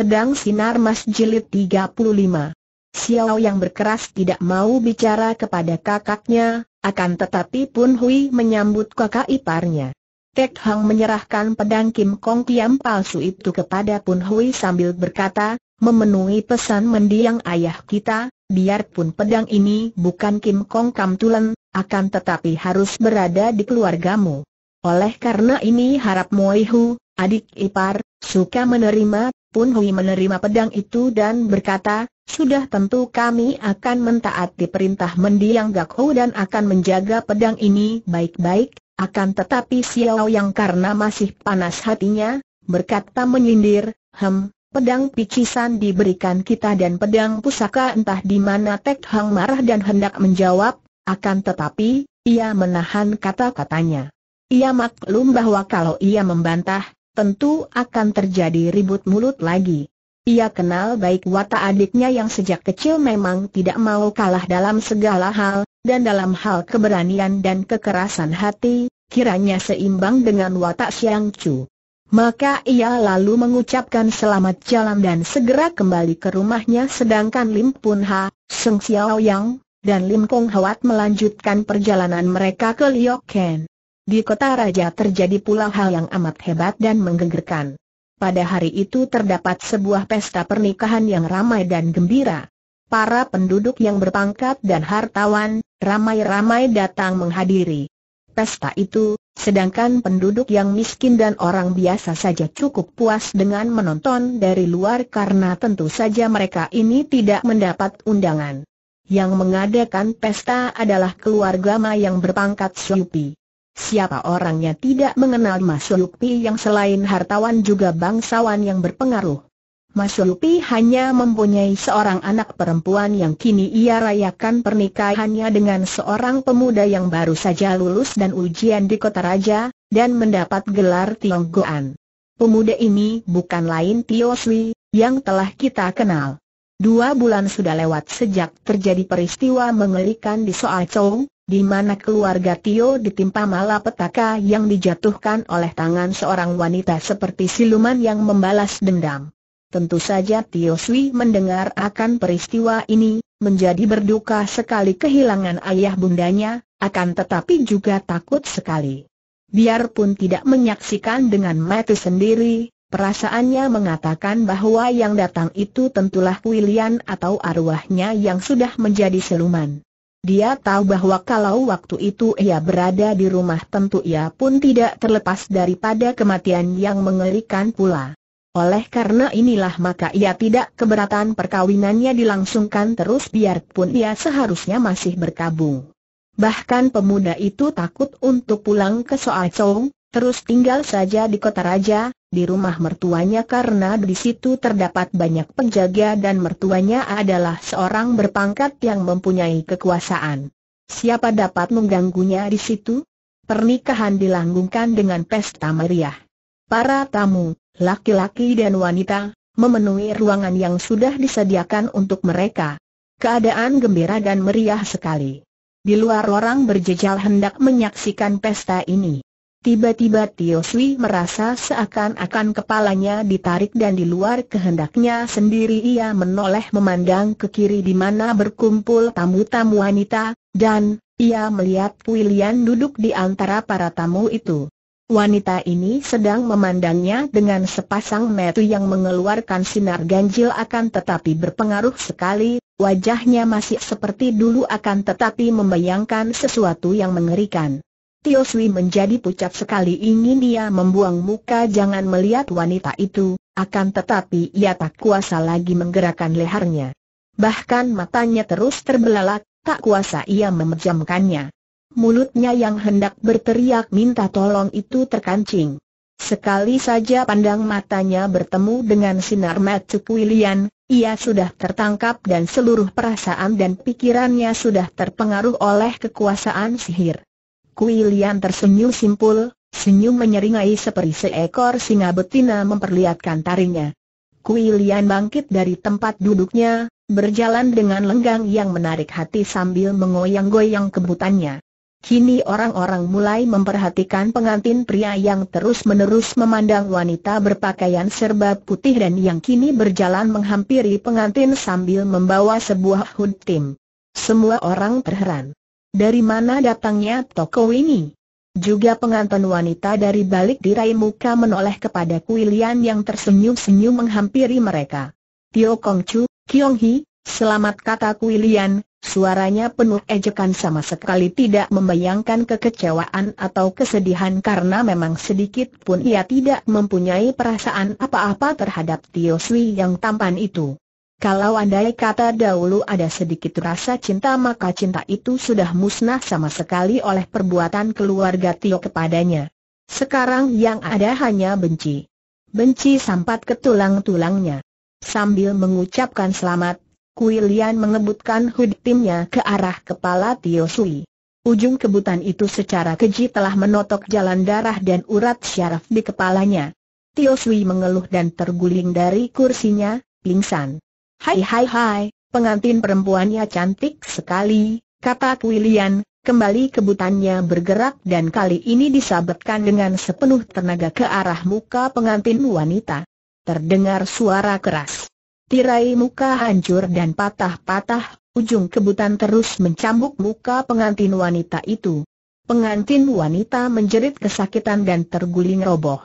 Pedang Sinar Mas Jilid 35 Xiao yang berkeras tidak mau bicara kepada kakaknya, akan tetapi Pun Hui menyambut kakak iparnya. Tek Hang menyerahkan pedang Kim Kong Kiam palsu itu kepada Pun Hui sambil berkata, memenuhi pesan mendiang ayah kita, biarpun pedang ini bukan Kim Kong Kam Tulen, akan tetapi harus berada di keluargamu. Oleh karena ini harap Moi Hu, adik ipar, suka menerima pun Hui menerima pedang itu dan berkata, sudah tentu kami akan mentaati perintah mendiang Gak Ho dan akan menjaga pedang ini baik-baik, akan tetapi Xiao yang karena masih panas hatinya, berkata menyindir, hem, pedang picisan diberikan kita dan pedang pusaka entah di mana Tek Hang marah dan hendak menjawab, akan tetapi, ia menahan kata-katanya. Ia maklum bahwa kalau ia membantah, tentu akan terjadi ribut mulut lagi. Ia kenal baik watak adiknya yang sejak kecil memang tidak mau kalah dalam segala hal, dan dalam hal keberanian dan kekerasan hati, kiranya seimbang dengan watak Siang Chu. Maka ia lalu mengucapkan selamat jalan dan segera kembali ke rumahnya sedangkan Lim Pun Ha, Seng Xiao Yang, dan Lim Kong Hwat melanjutkan perjalanan mereka ke Liok Ken. Di kota raja terjadi pula hal yang amat hebat dan menggegerkan. Pada hari itu terdapat sebuah pesta pernikahan yang ramai dan gembira. Para penduduk yang berpangkat dan hartawan, ramai-ramai datang menghadiri pesta itu, sedangkan penduduk yang miskin dan orang biasa saja cukup puas dengan menonton dari luar karena tentu saja mereka ini tidak mendapat undangan. Yang mengadakan pesta adalah keluarga Ma yang berpangkat Syupi. Siapa orangnya tidak mengenal Mas Yupi yang selain hartawan juga bangsawan yang berpengaruh? Mas Yupi hanya mempunyai seorang anak perempuan yang kini ia rayakan pernikahannya dengan seorang pemuda yang baru saja lulus dan ujian di kota raja, dan mendapat gelar Tionggoan. Pemuda ini bukan lain Tio Sui, yang telah kita kenal. Dua bulan sudah lewat sejak terjadi peristiwa mengerikan di Soal Chong, di mana keluarga Tio ditimpa malapetaka yang dijatuhkan oleh tangan seorang wanita seperti siluman yang membalas dendam. Tentu saja Tio Sui mendengar akan peristiwa ini, menjadi berduka sekali kehilangan ayah bundanya, akan tetapi juga takut sekali. Biarpun tidak menyaksikan dengan mata sendiri, perasaannya mengatakan bahwa yang datang itu tentulah William atau arwahnya yang sudah menjadi siluman. Dia tahu bahwa kalau waktu itu ia berada di rumah tentu ia pun tidak terlepas daripada kematian yang mengerikan pula. Oleh karena inilah maka ia tidak keberatan perkawinannya dilangsungkan terus biarpun ia seharusnya masih berkabung. Bahkan pemuda itu takut untuk pulang ke Soacong, terus tinggal saja di kota raja, di rumah mertuanya karena di situ terdapat banyak penjaga dan mertuanya adalah seorang berpangkat yang mempunyai kekuasaan. Siapa dapat mengganggunya di situ? Pernikahan dilanggungkan dengan pesta meriah. Para tamu, laki-laki dan wanita, memenuhi ruangan yang sudah disediakan untuk mereka. Keadaan gembira dan meriah sekali. Di luar orang berjejal hendak menyaksikan pesta ini. Tiba-tiba Tio Sui merasa seakan-akan kepalanya ditarik dan di luar kehendaknya sendiri ia menoleh memandang ke kiri di mana berkumpul tamu-tamu wanita, dan, ia melihat William duduk di antara para tamu itu. Wanita ini sedang memandangnya dengan sepasang metu yang mengeluarkan sinar ganjil akan tetapi berpengaruh sekali, wajahnya masih seperti dulu akan tetapi membayangkan sesuatu yang mengerikan. Tio Sui menjadi pucat sekali ingin dia membuang muka jangan melihat wanita itu, akan tetapi ia tak kuasa lagi menggerakkan lehernya. Bahkan matanya terus terbelalak, tak kuasa ia memejamkannya. Mulutnya yang hendak berteriak minta tolong itu terkancing. Sekali saja pandang matanya bertemu dengan sinar Matsuk William, ia sudah tertangkap dan seluruh perasaan dan pikirannya sudah terpengaruh oleh kekuasaan sihir. Kuilian tersenyum simpul, senyum menyeringai seperti seekor singa betina memperlihatkan taringnya. Kuilian bangkit dari tempat duduknya, berjalan dengan lenggang yang menarik hati sambil mengoyang-goyang kebutannya. Kini orang-orang mulai memperhatikan pengantin pria yang terus-menerus memandang wanita berpakaian serba putih dan yang kini berjalan menghampiri pengantin sambil membawa sebuah hood team. Semua orang terheran. Dari mana datangnya toko ini? Juga pengantin wanita dari balik tirai muka menoleh kepada Kuilian yang tersenyum-senyum menghampiri mereka. Tio Kong Chu, Kiong Hi, selamat kata Kuilian, suaranya penuh ejekan sama sekali tidak membayangkan kekecewaan atau kesedihan karena memang sedikit pun ia tidak mempunyai perasaan apa-apa terhadap Tio Sui yang tampan itu. Kalau andai kata dahulu ada sedikit rasa cinta maka cinta itu sudah musnah sama sekali oleh perbuatan keluarga Tio kepadanya. Sekarang yang ada hanya benci. Benci sampat ke tulang-tulangnya. Sambil mengucapkan selamat, Kui Lian mengebutkan hud timnya ke arah kepala Tio Sui. Ujung kebutan itu secara keji telah menotok jalan darah dan urat syaraf di kepalanya. Tio Sui mengeluh dan terguling dari kursinya, pingsan. Hai hai hai, pengantin perempuannya cantik sekali, kata Kuilian, kembali kebutannya bergerak dan kali ini disabetkan dengan sepenuh tenaga ke arah muka pengantin wanita. Terdengar suara keras. Tirai muka hancur dan patah-patah, ujung kebutan terus mencambuk muka pengantin wanita itu. Pengantin wanita menjerit kesakitan dan terguling roboh.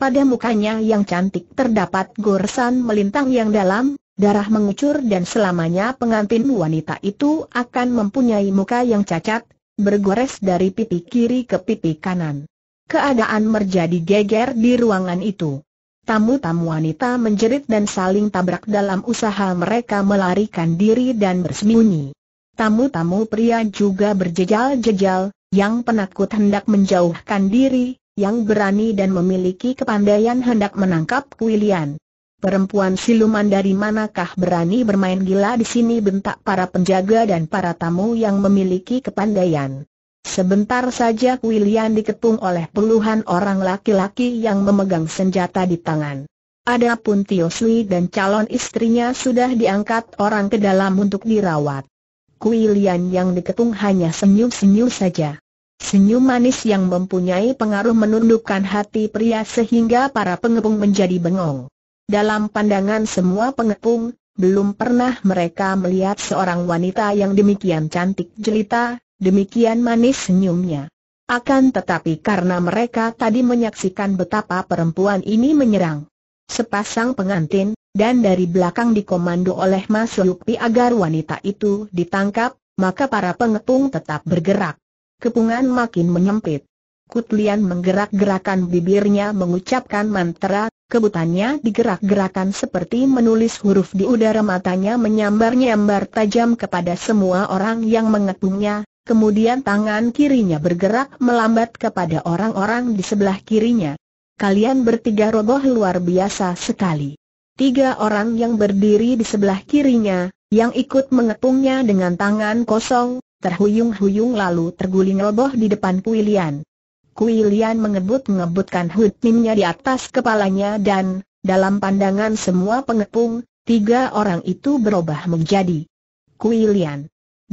Pada mukanya yang cantik terdapat goresan melintang yang dalam, Darah mengucur dan selamanya pengantin wanita itu akan mempunyai muka yang cacat, bergores dari pipi kiri ke pipi kanan. Keadaan menjadi geger di ruangan itu. Tamu-tamu wanita menjerit dan saling tabrak dalam usaha mereka melarikan diri dan bersembunyi. Tamu-tamu pria juga berjejal-jejal, yang penakut hendak menjauhkan diri, yang berani dan memiliki kepandaian hendak menangkap William. Perempuan siluman dari manakah berani bermain gila di sini bentak para penjaga dan para tamu yang memiliki kepandaian. Sebentar saja William diketung oleh puluhan orang laki-laki yang memegang senjata di tangan. Adapun Tio Sui dan calon istrinya sudah diangkat orang ke dalam untuk dirawat. Kuilian yang diketung hanya senyum-senyum saja. Senyum manis yang mempunyai pengaruh menundukkan hati pria sehingga para pengepung menjadi bengong. Dalam pandangan semua pengepung, belum pernah mereka melihat seorang wanita yang demikian cantik jelita, demikian manis senyumnya. Akan tetapi karena mereka tadi menyaksikan betapa perempuan ini menyerang sepasang pengantin, dan dari belakang dikomando oleh Mas Yupi agar wanita itu ditangkap, maka para pengepung tetap bergerak. Kepungan makin menyempit. Kutlian menggerak-gerakan bibirnya mengucapkan mantra, kebutannya digerak-gerakan seperti menulis huruf di udara matanya menyambar-nyambar tajam kepada semua orang yang mengepungnya, kemudian tangan kirinya bergerak melambat kepada orang-orang di sebelah kirinya. Kalian bertiga roboh luar biasa sekali. Tiga orang yang berdiri di sebelah kirinya, yang ikut mengepungnya dengan tangan kosong, terhuyung-huyung lalu terguling roboh di depan Kuilian. Kui Lian mengebut-ngebutkan hutminnya di atas kepalanya dan, dalam pandangan semua pengepung, tiga orang itu berubah menjadi Kui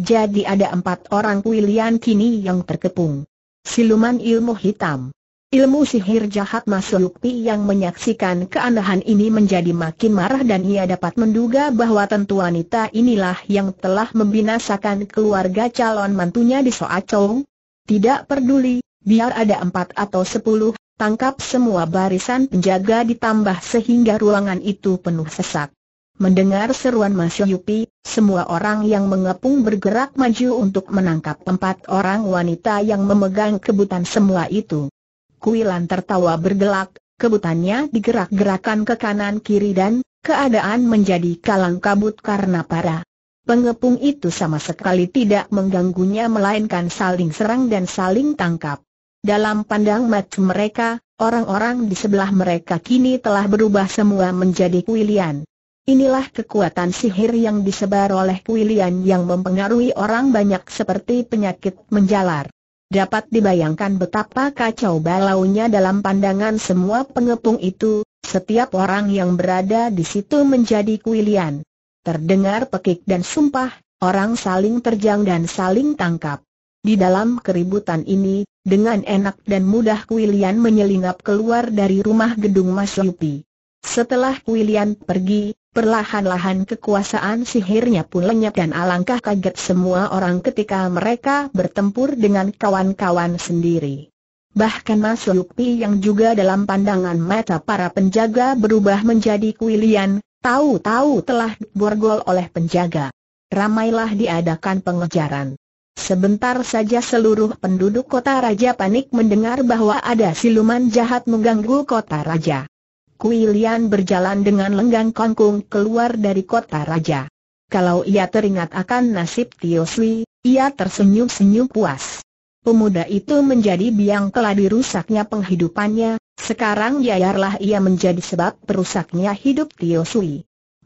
Jadi ada empat orang Kui kini yang terkepung. Siluman ilmu hitam. Ilmu sihir jahat Mas Lukpi yang menyaksikan keanehan ini menjadi makin marah dan ia dapat menduga bahwa tentu wanita inilah yang telah membinasakan keluarga calon mantunya di Soacong. Tidak peduli, biar ada empat atau sepuluh, tangkap semua barisan penjaga ditambah sehingga ruangan itu penuh sesak. Mendengar seruan Mas Yupi, semua orang yang mengepung bergerak maju untuk menangkap empat orang wanita yang memegang kebutan semua itu. Kuilan tertawa bergelak, kebutannya digerak-gerakan ke kanan kiri dan keadaan menjadi kalang kabut karena para Pengepung itu sama sekali tidak mengganggunya melainkan saling serang dan saling tangkap. Dalam pandang mata mereka, orang-orang di sebelah mereka kini telah berubah semua menjadi kuilian. Inilah kekuatan sihir yang disebar oleh kuilian yang mempengaruhi orang banyak seperti penyakit menjalar. Dapat dibayangkan betapa kacau balaunya dalam pandangan semua pengepung itu, setiap orang yang berada di situ menjadi kuilian. Terdengar pekik dan sumpah, orang saling terjang dan saling tangkap. Di dalam keributan ini, dengan enak dan mudah Kuilian menyelinap keluar dari rumah gedung Mas Yupi. Setelah Kuilian pergi, perlahan-lahan kekuasaan sihirnya pun lenyap dan alangkah kaget semua orang ketika mereka bertempur dengan kawan-kawan sendiri. Bahkan Mas Yupi yang juga dalam pandangan mata para penjaga berubah menjadi Kuilian, tahu-tahu telah borgol oleh penjaga. Ramailah diadakan pengejaran. Sebentar saja seluruh penduduk kota raja panik mendengar bahwa ada siluman jahat mengganggu kota raja. Kui berjalan dengan lenggang kongkung keluar dari kota raja. Kalau ia teringat akan nasib Tio Sui, ia tersenyum-senyum puas. Pemuda itu menjadi biang keladi rusaknya penghidupannya, sekarang yayarlah ia menjadi sebab perusaknya hidup Tio Sui.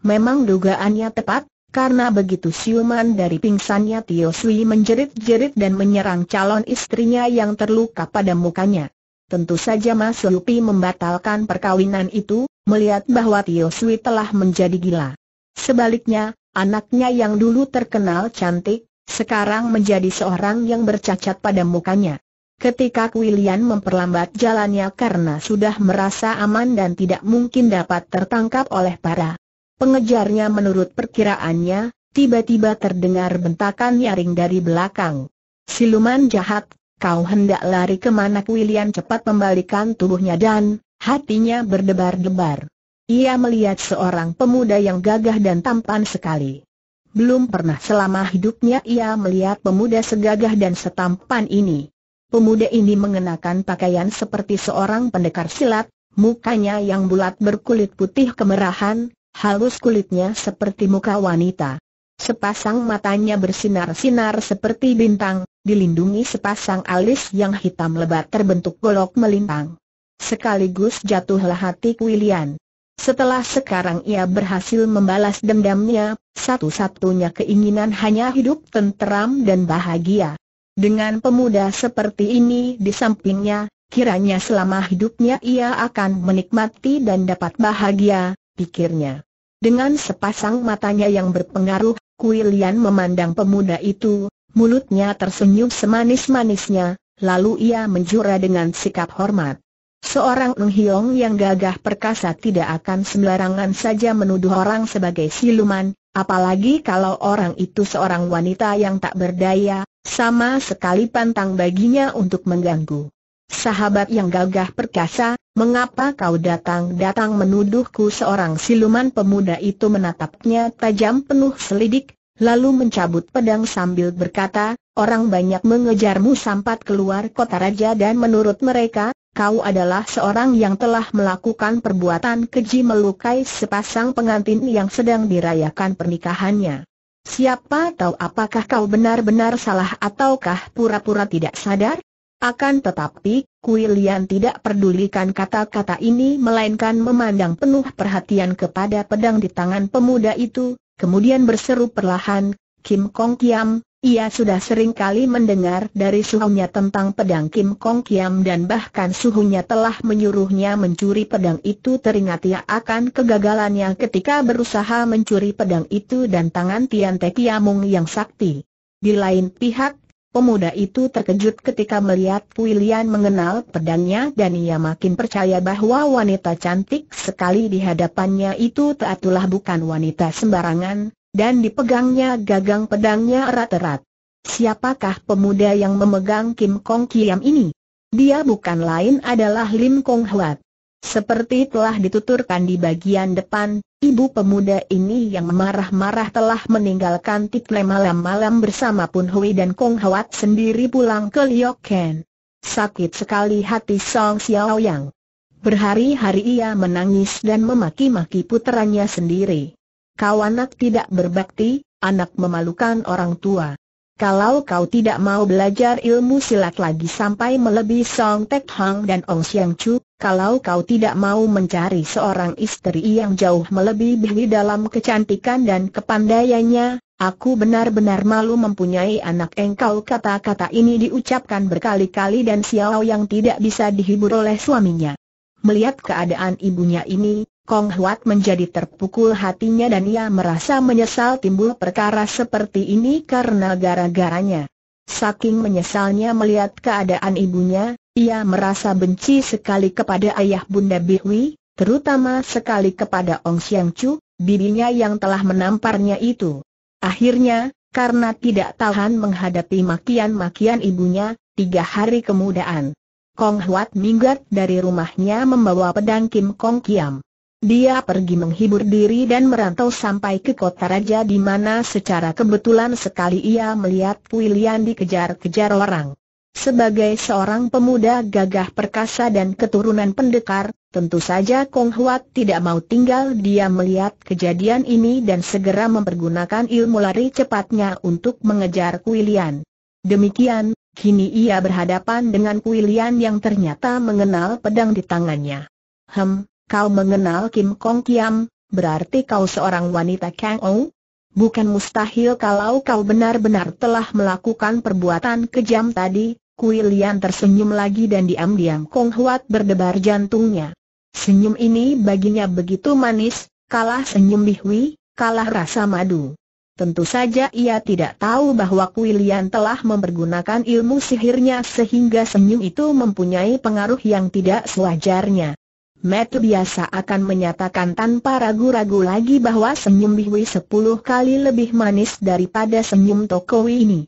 Memang dugaannya tepat, karena begitu siuman dari pingsannya Tio Sui menjerit-jerit dan menyerang calon istrinya yang terluka pada mukanya. Tentu saja Mas Lupi membatalkan perkawinan itu, melihat bahwa Tio Sui telah menjadi gila. Sebaliknya, anaknya yang dulu terkenal cantik, sekarang menjadi seorang yang bercacat pada mukanya. Ketika William memperlambat jalannya karena sudah merasa aman dan tidak mungkin dapat tertangkap oleh para Pengejarnya menurut perkiraannya, tiba-tiba terdengar bentakan nyaring dari belakang. Siluman jahat, kau hendak lari kemana William cepat membalikan tubuhnya dan hatinya berdebar-debar. Ia melihat seorang pemuda yang gagah dan tampan sekali. Belum pernah selama hidupnya ia melihat pemuda segagah dan setampan ini. Pemuda ini mengenakan pakaian seperti seorang pendekar silat, mukanya yang bulat berkulit putih kemerahan, halus kulitnya seperti muka wanita. Sepasang matanya bersinar-sinar seperti bintang, dilindungi sepasang alis yang hitam lebat terbentuk golok melintang. Sekaligus jatuhlah hati William. Setelah sekarang ia berhasil membalas dendamnya, satu-satunya keinginan hanya hidup tenteram dan bahagia. Dengan pemuda seperti ini di sampingnya, kiranya selama hidupnya ia akan menikmati dan dapat bahagia, pikirnya. Dengan sepasang matanya yang berpengaruh, Kui Lian memandang pemuda itu, mulutnya tersenyum semanis-manisnya, lalu ia menjura dengan sikap hormat. Seorang Ng Hiong yang gagah perkasa tidak akan sembarangan saja menuduh orang sebagai siluman, apalagi kalau orang itu seorang wanita yang tak berdaya, sama sekali pantang baginya untuk mengganggu. Sahabat yang gagah perkasa, Mengapa kau datang-datang menuduhku seorang siluman pemuda itu menatapnya tajam penuh selidik, lalu mencabut pedang sambil berkata, orang banyak mengejarmu sampat keluar kota raja dan menurut mereka, kau adalah seorang yang telah melakukan perbuatan keji melukai sepasang pengantin yang sedang dirayakan pernikahannya. Siapa tahu apakah kau benar-benar salah ataukah pura-pura tidak sadar? Akan tetapi, Kuilian tidak pedulikan kata-kata ini melainkan memandang penuh perhatian kepada pedang di tangan pemuda itu, kemudian berseru perlahan, Kim Kong Kiam, ia sudah sering kali mendengar dari suhunya tentang pedang Kim Kong Kiam dan bahkan suhunya telah menyuruhnya mencuri pedang itu teringat ia akan kegagalannya ketika berusaha mencuri pedang itu dan tangan Tian Te Kiamung yang sakti. Di lain pihak, Pemuda itu terkejut ketika melihat Puilian mengenal pedangnya dan ia makin percaya bahwa wanita cantik sekali di hadapannya itu teatulah bukan wanita sembarangan, dan dipegangnya gagang pedangnya erat-erat. Siapakah pemuda yang memegang Kim Kong Kiam ini? Dia bukan lain adalah Lim Kong Huat. Seperti telah dituturkan di bagian depan, ibu pemuda ini yang marah-marah telah meninggalkan Tikle malam-malam bersama Pun Hui dan Kong Hwat sendiri pulang ke Lioken. Sakit sekali hati Song Xiao Yang. Berhari-hari ia menangis dan memaki-maki puteranya sendiri. Kau anak tidak berbakti, anak memalukan orang tua. Kalau kau tidak mau belajar ilmu silat lagi sampai melebihi Song Tek Hang dan Ong Siang Chu, kalau kau tidak mau mencari seorang istri yang jauh melebihi dalam kecantikan dan kepandaiannya, aku benar-benar malu mempunyai anak engkau kata-kata ini diucapkan berkali-kali dan Xiao yang tidak bisa dihibur oleh suaminya. Melihat keadaan ibunya ini, Kong Huat menjadi terpukul hatinya dan ia merasa menyesal timbul perkara seperti ini karena gara-garanya. Saking menyesalnya melihat keadaan ibunya, ia merasa benci sekali kepada ayah Bunda Bihwi, terutama sekali kepada Ong Siang Chu, bibinya yang telah menamparnya itu. Akhirnya, karena tidak tahan menghadapi makian-makian ibunya, tiga hari kemudian, Kong Huat minggat dari rumahnya membawa pedang Kim Kong Kiam. Dia pergi menghibur diri dan merantau sampai ke kota raja di mana secara kebetulan sekali ia melihat William dikejar-kejar orang. Sebagai seorang pemuda gagah perkasa dan keturunan pendekar, tentu saja Kong Huat tidak mau tinggal dia melihat kejadian ini dan segera mempergunakan ilmu lari cepatnya untuk mengejar Kuilian. Demikian, kini ia berhadapan dengan Kuilian yang ternyata mengenal pedang di tangannya. Hem, kau mengenal Kim Kong Kiam, berarti kau seorang wanita Kang Ou? Bukan mustahil kalau kau benar-benar telah melakukan perbuatan kejam tadi, Kuilian tersenyum lagi dan diam-diam Kong Huat berdebar jantungnya. Senyum ini baginya begitu manis, kalah senyum bihwi, kalah rasa madu. Tentu saja ia tidak tahu bahwa Kui telah mempergunakan ilmu sihirnya sehingga senyum itu mempunyai pengaruh yang tidak sewajarnya. Metu biasa akan menyatakan tanpa ragu-ragu lagi bahwa senyum bihwi sepuluh kali lebih manis daripada senyum Tokowi ini.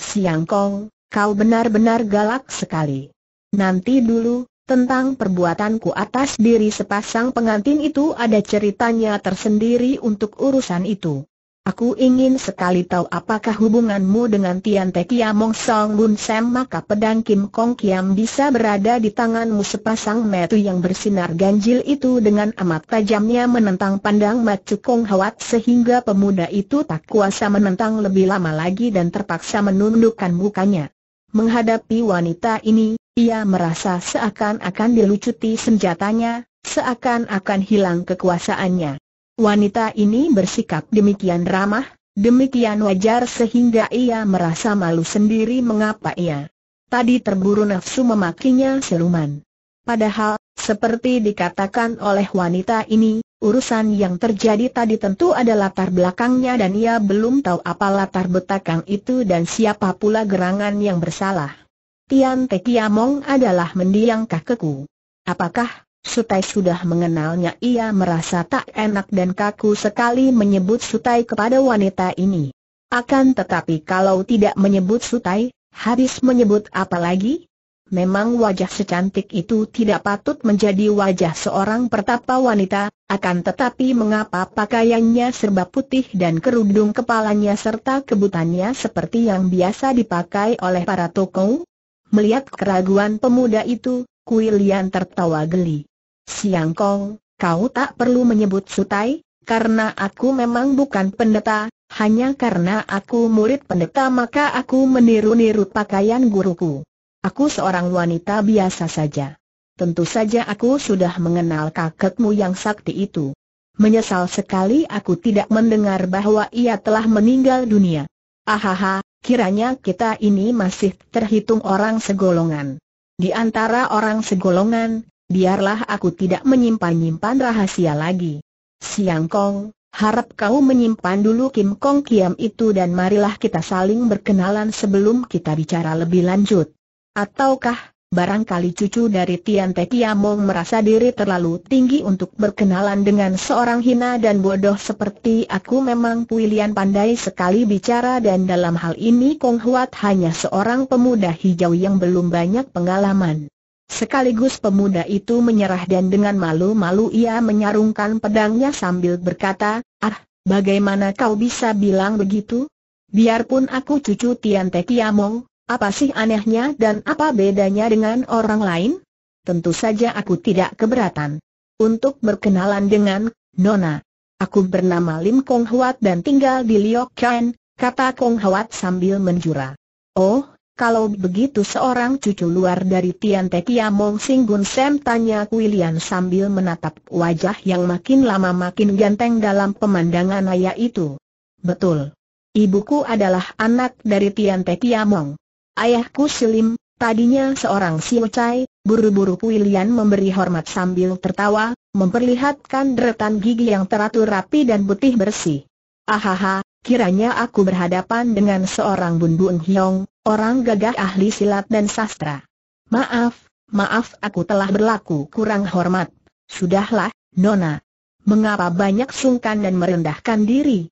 Siang Kong, kau benar-benar galak sekali. Nanti dulu, tentang perbuatanku atas diri sepasang pengantin itu ada ceritanya tersendiri untuk urusan itu. Aku ingin sekali tahu apakah hubunganmu dengan Tian Te Kiamong Song Bun Sam maka pedang Kim Kong Kiam bisa berada di tanganmu sepasang metu yang bersinar ganjil itu dengan amat tajamnya menentang pandang Macu Kong Hawat sehingga pemuda itu tak kuasa menentang lebih lama lagi dan terpaksa menundukkan mukanya. Menghadapi wanita ini, ia merasa seakan-akan dilucuti senjatanya, seakan-akan hilang kekuasaannya. Wanita ini bersikap demikian ramah, demikian wajar sehingga ia merasa malu sendiri mengapa ia tadi terburu nafsu memakinya siluman. Padahal, seperti dikatakan oleh wanita ini, Urusan yang terjadi tadi tentu ada latar belakangnya dan ia belum tahu apa latar belakang itu dan siapa pula gerangan yang bersalah. Tian Te Kiamong adalah mendiang kakekku. Apakah Sutai sudah mengenalnya ia merasa tak enak dan kaku sekali menyebut Sutai kepada wanita ini. Akan tetapi kalau tidak menyebut Sutai, habis menyebut apa lagi? Memang wajah secantik itu tidak patut menjadi wajah seorang pertapa wanita, akan tetapi mengapa pakaiannya serba putih dan kerudung kepalanya serta kebutannya seperti yang biasa dipakai oleh para tokoh? Melihat keraguan pemuda itu, Kui tertawa geli. Siang Kong, kau tak perlu menyebut Sutai, karena aku memang bukan pendeta, hanya karena aku murid pendeta maka aku meniru-niru pakaian guruku. Aku seorang wanita biasa saja. Tentu saja aku sudah mengenal kakekmu yang sakti itu. Menyesal sekali aku tidak mendengar bahwa ia telah meninggal dunia. Ahaha, kiranya kita ini masih terhitung orang segolongan. Di antara orang segolongan, biarlah aku tidak menyimpan-nyimpan rahasia lagi. Siang Kong, harap kau menyimpan dulu Kim Kong Kiam itu dan marilah kita saling berkenalan sebelum kita bicara lebih lanjut. Ataukah Barangkali cucu dari Tian Te Kiamong merasa diri terlalu tinggi untuk berkenalan dengan seorang hina dan bodoh seperti aku memang Puilian pandai sekali bicara dan dalam hal ini Kong Huat hanya seorang pemuda hijau yang belum banyak pengalaman. Sekaligus pemuda itu menyerah dan dengan malu-malu ia menyarungkan pedangnya sambil berkata, Ah, bagaimana kau bisa bilang begitu? Biarpun aku cucu Tian Te Kiamong, apa sih anehnya dan apa bedanya dengan orang lain? Tentu saja aku tidak keberatan. Untuk berkenalan dengan Nona. Aku bernama Lim Kong Huat dan tinggal di Liok Chan, kata Kong Huat sambil menjura. Oh, kalau begitu seorang cucu luar dari Tian Te Kiamong Gun Sam tanya William sambil menatap wajah yang makin lama makin ganteng dalam pemandangan ayah itu. Betul. Ibuku adalah anak dari Tian Te Kiamong. Ayahku Silim, tadinya seorang siocai, buru-buru Kuilian memberi hormat sambil tertawa, memperlihatkan deretan gigi yang teratur rapi dan putih bersih. Ahaha, kiranya aku berhadapan dengan seorang Bun Bun Hyong, orang gagah ahli silat dan sastra. Maaf, maaf aku telah berlaku kurang hormat. Sudahlah, Nona. Mengapa banyak sungkan dan merendahkan diri?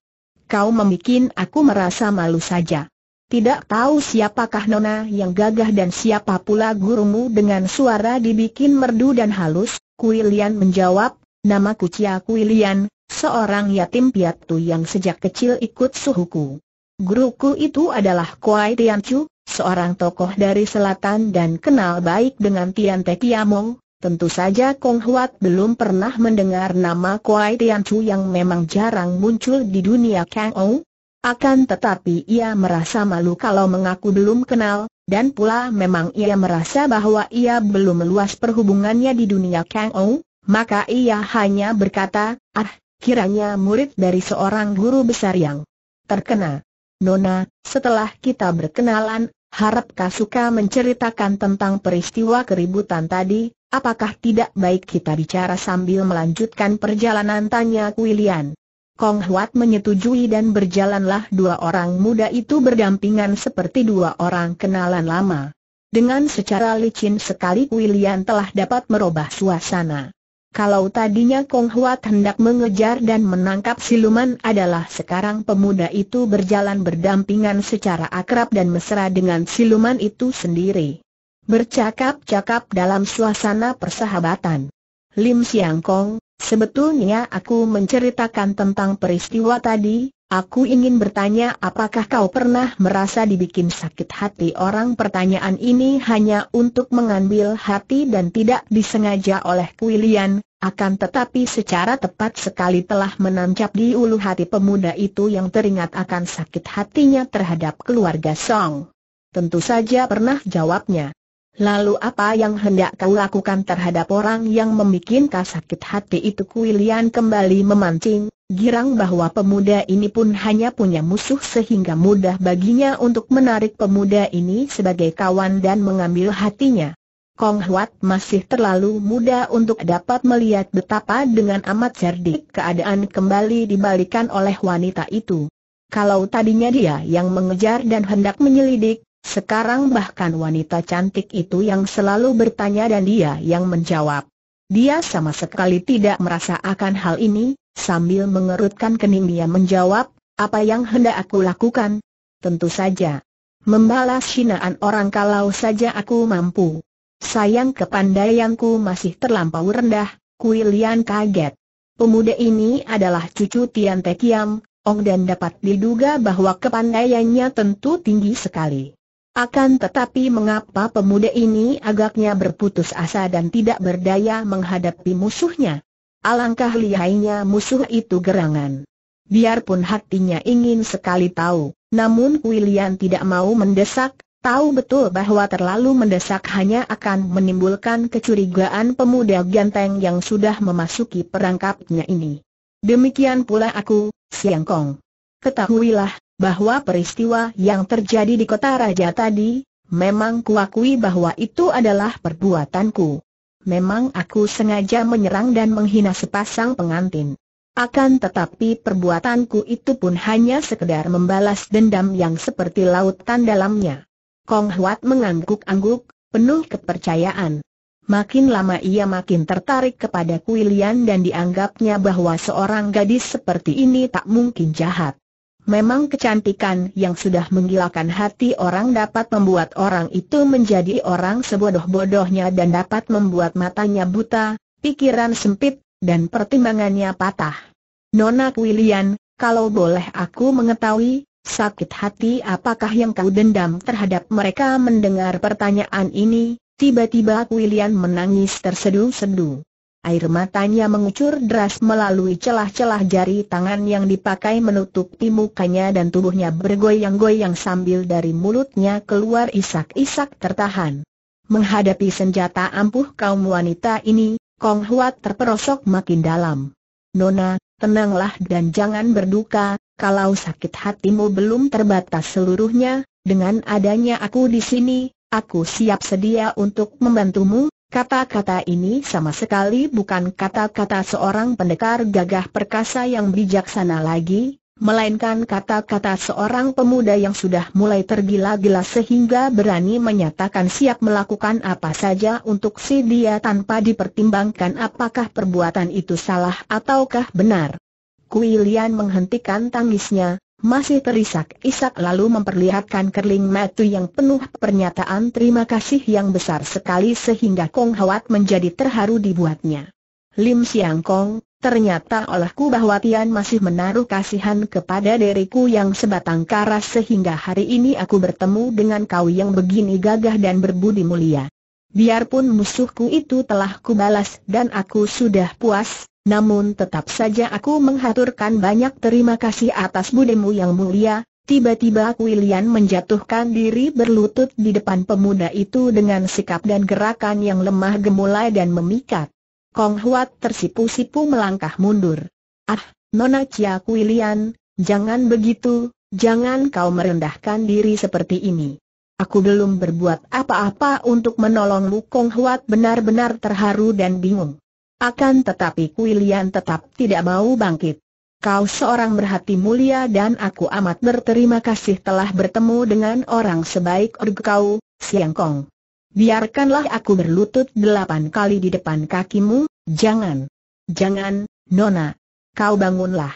Kau membuat aku merasa malu saja. Tidak tahu siapakah Nona yang gagah dan siapa pula gurumu dengan suara dibikin merdu dan halus, Kuilian menjawab, nama Cia Kuilian, seorang yatim piatu yang sejak kecil ikut suhuku. Guruku itu adalah Kuai Tianchu, seorang tokoh dari selatan dan kenal baik dengan Tian Te Kiamong, Tentu saja Kong Huat belum pernah mendengar nama Kuai Tianchu yang memang jarang muncul di dunia Kang Ou, akan tetapi ia merasa malu kalau mengaku belum kenal, dan pula memang ia merasa bahwa ia belum meluas perhubungannya di dunia Kang Ou, maka ia hanya berkata, ah, kiranya murid dari seorang guru besar yang terkena. Nona, setelah kita berkenalan, harap Kasuka menceritakan tentang peristiwa keributan tadi, apakah tidak baik kita bicara sambil melanjutkan perjalanan tanya Kuilian. Kong Huat menyetujui dan berjalanlah dua orang muda itu berdampingan seperti dua orang kenalan lama. Dengan secara licin sekali William telah dapat merubah suasana. Kalau tadinya Kong Huat hendak mengejar dan menangkap siluman adalah sekarang pemuda itu berjalan berdampingan secara akrab dan mesra dengan siluman itu sendiri. Bercakap-cakap dalam suasana persahabatan. Lim Siang Kong, Sebetulnya aku menceritakan tentang peristiwa tadi, aku ingin bertanya apakah kau pernah merasa dibikin sakit hati orang pertanyaan ini hanya untuk mengambil hati dan tidak disengaja oleh Kuilian, akan tetapi secara tepat sekali telah menancap di ulu hati pemuda itu yang teringat akan sakit hatinya terhadap keluarga Song. Tentu saja pernah jawabnya. Lalu apa yang hendak kau lakukan terhadap orang yang membuat kau sakit hati itu Kuilian kembali memancing, girang bahwa pemuda ini pun hanya punya musuh sehingga mudah baginya untuk menarik pemuda ini sebagai kawan dan mengambil hatinya. Kong Huat masih terlalu muda untuk dapat melihat betapa dengan amat cerdik keadaan kembali dibalikan oleh wanita itu. Kalau tadinya dia yang mengejar dan hendak menyelidik, sekarang bahkan wanita cantik itu yang selalu bertanya dan dia yang menjawab. Dia sama sekali tidak merasa akan hal ini, sambil mengerutkan kening dia menjawab, apa yang hendak aku lakukan? Tentu saja. Membalas hinaan orang kalau saja aku mampu. Sayang kepandaianku masih terlampau rendah, Kuilian kaget. Pemuda ini adalah cucu Tian Tekiam, Ong dan dapat diduga bahwa kepandaiannya tentu tinggi sekali. Akan tetapi mengapa pemuda ini agaknya berputus asa dan tidak berdaya menghadapi musuhnya? Alangkah lihainya musuh itu gerangan. Biarpun hatinya ingin sekali tahu, namun William tidak mau mendesak, tahu betul bahwa terlalu mendesak hanya akan menimbulkan kecurigaan pemuda ganteng yang sudah memasuki perangkapnya ini. Demikian pula aku, Siang Kong. Ketahuilah, bahwa peristiwa yang terjadi di kota raja tadi, memang kuakui bahwa itu adalah perbuatanku. Memang aku sengaja menyerang dan menghina sepasang pengantin. Akan tetapi perbuatanku itu pun hanya sekedar membalas dendam yang seperti lautan dalamnya. Kong Huat mengangguk-angguk, penuh kepercayaan. Makin lama ia makin tertarik kepada Kuilian dan dianggapnya bahwa seorang gadis seperti ini tak mungkin jahat. Memang kecantikan yang sudah menggilakan hati orang dapat membuat orang itu menjadi orang sebodoh-bodohnya dan dapat membuat matanya buta, pikiran sempit, dan pertimbangannya patah. Nona William, kalau boleh aku mengetahui, sakit hati apakah yang kau dendam terhadap mereka mendengar pertanyaan ini, tiba-tiba William menangis terseduh-seduh. Air matanya mengucur deras melalui celah-celah jari tangan yang dipakai menutupi mukanya dan tubuhnya bergoyang-goyang sambil dari mulutnya keluar isak-isak tertahan. Menghadapi senjata ampuh kaum wanita ini, Kong Huat terperosok makin dalam. Nona, tenanglah dan jangan berduka, kalau sakit hatimu belum terbatas seluruhnya, dengan adanya aku di sini, aku siap sedia untuk membantumu, Kata-kata ini sama sekali bukan kata-kata seorang pendekar gagah perkasa yang bijaksana lagi, melainkan kata-kata seorang pemuda yang sudah mulai tergila-gila sehingga berani menyatakan siap melakukan apa saja untuk si dia tanpa dipertimbangkan apakah perbuatan itu salah ataukah benar. Kuilian menghentikan tangisnya, masih terisak-isak lalu memperlihatkan kerling matu yang penuh pernyataan terima kasih yang besar sekali sehingga Kong Hawat menjadi terharu dibuatnya. Lim Siang Kong, ternyata olehku bahwa Tian masih menaruh kasihan kepada diriku yang sebatang kara sehingga hari ini aku bertemu dengan kau yang begini gagah dan berbudi mulia. Biarpun musuhku itu telah kubalas dan aku sudah puas, namun tetap saja aku menghaturkan banyak terima kasih atas budemu yang mulia, Tiba-tiba Kuilian menjatuhkan diri berlutut di depan pemuda itu dengan sikap dan gerakan yang lemah gemulai dan memikat. Kong Huat tersipu-sipu melangkah mundur. Ah, Nona Chia William, jangan begitu, jangan kau merendahkan diri seperti ini. Aku belum berbuat apa-apa untuk menolongmu Kong Huat benar-benar terharu dan bingung. Akan tetapi Kuilian tetap tidak mau bangkit. Kau seorang berhati mulia dan aku amat berterima kasih telah bertemu dengan orang sebaik Org kau, Siang Kong. Biarkanlah aku berlutut delapan kali di depan kakimu, jangan. Jangan, Nona. Kau bangunlah.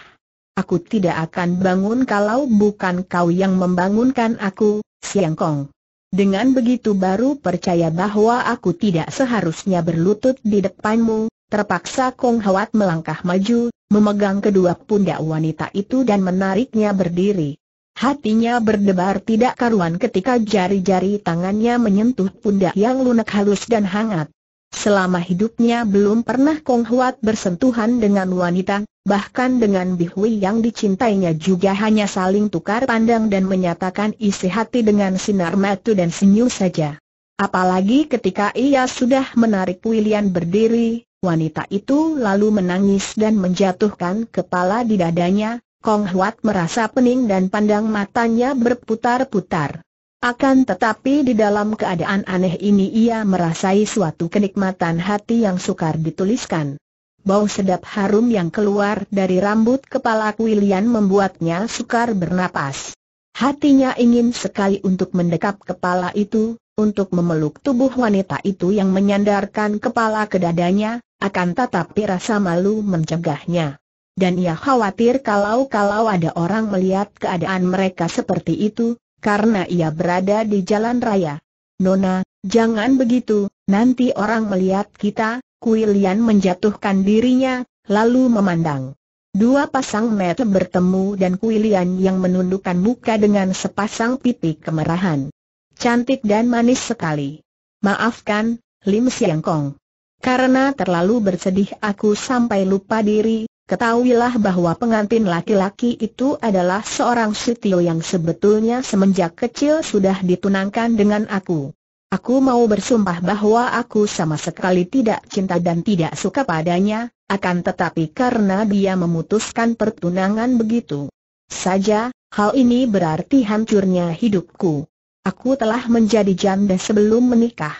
Aku tidak akan bangun kalau bukan kau yang membangunkan aku, Siang Kong. Dengan begitu baru percaya bahwa aku tidak seharusnya berlutut di depanmu, Terpaksa Kong Hawat melangkah maju, memegang kedua pundak wanita itu dan menariknya berdiri. Hatinya berdebar tidak karuan ketika jari-jari tangannya menyentuh pundak yang lunak halus dan hangat. Selama hidupnya belum pernah Kong Hwat bersentuhan dengan wanita, bahkan dengan Bihui yang dicintainya juga hanya saling tukar pandang dan menyatakan isi hati dengan sinar mata dan senyum saja. Apalagi ketika ia sudah menarik William berdiri, Wanita itu lalu menangis dan menjatuhkan kepala di dadanya, Kong Huat merasa pening dan pandang matanya berputar-putar. Akan tetapi di dalam keadaan aneh ini ia merasai suatu kenikmatan hati yang sukar dituliskan. Bau sedap harum yang keluar dari rambut kepala Kuilian membuatnya sukar bernapas. Hatinya ingin sekali untuk mendekap kepala itu, untuk memeluk tubuh wanita itu yang menyandarkan kepala ke dadanya, akan tetapi rasa malu mencegahnya. Dan ia khawatir kalau-kalau ada orang melihat keadaan mereka seperti itu, karena ia berada di jalan raya. Nona, jangan begitu, nanti orang melihat kita, Kuilian menjatuhkan dirinya, lalu memandang. Dua pasang mata bertemu dan Kuilian yang menundukkan muka dengan sepasang pipi kemerahan cantik dan manis sekali. Maafkan, Lim Siang Kong. Karena terlalu bersedih aku sampai lupa diri, ketahuilah bahwa pengantin laki-laki itu adalah seorang sitio yang sebetulnya semenjak kecil sudah ditunangkan dengan aku. Aku mau bersumpah bahwa aku sama sekali tidak cinta dan tidak suka padanya, akan tetapi karena dia memutuskan pertunangan begitu saja, hal ini berarti hancurnya hidupku. Aku telah menjadi janda sebelum menikah.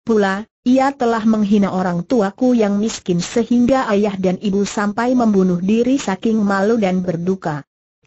Pula, ia telah menghina orang tuaku yang miskin sehingga ayah dan ibu sampai membunuh diri saking malu dan berduka.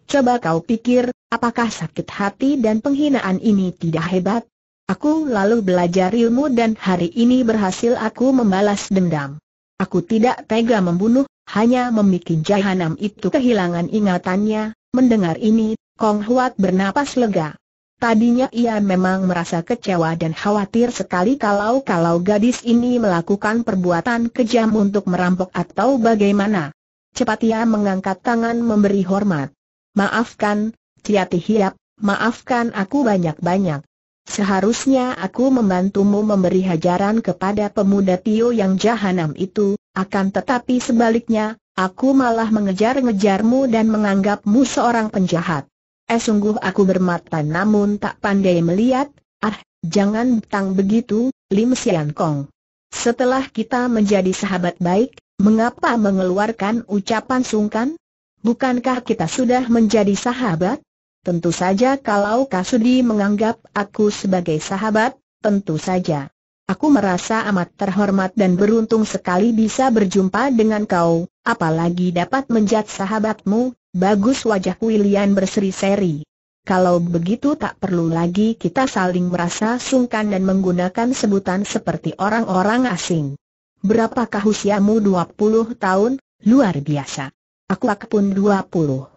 Coba kau pikir, apakah sakit hati dan penghinaan ini tidak hebat? Aku lalu belajar ilmu dan hari ini berhasil aku membalas dendam. Aku tidak tega membunuh, hanya membuat jahanam itu kehilangan ingatannya. Mendengar ini, Kong Huat bernapas lega. Tadinya ia memang merasa kecewa dan khawatir sekali kalau-kalau gadis ini melakukan perbuatan kejam untuk merampok atau bagaimana. Cepat ia mengangkat tangan memberi hormat. Maafkan, Ciati Hiap, maafkan aku banyak-banyak. Seharusnya aku membantumu memberi hajaran kepada pemuda Tio yang jahanam itu, akan tetapi sebaliknya, aku malah mengejar-ngejarmu dan menganggapmu seorang penjahat eh sungguh aku bermata namun tak pandai melihat, ah, jangan tang begitu, Lim Sian Kong. Setelah kita menjadi sahabat baik, mengapa mengeluarkan ucapan sungkan? Bukankah kita sudah menjadi sahabat? Tentu saja kalau Kasudi menganggap aku sebagai sahabat, tentu saja. Aku merasa amat terhormat dan beruntung sekali bisa berjumpa dengan kau, apalagi dapat menjat sahabatmu, Bagus wajah William berseri-seri. Kalau begitu tak perlu lagi kita saling merasa sungkan dan menggunakan sebutan seperti orang-orang asing. Berapakah usiamu 20 tahun? Luar biasa. Aku pun 20.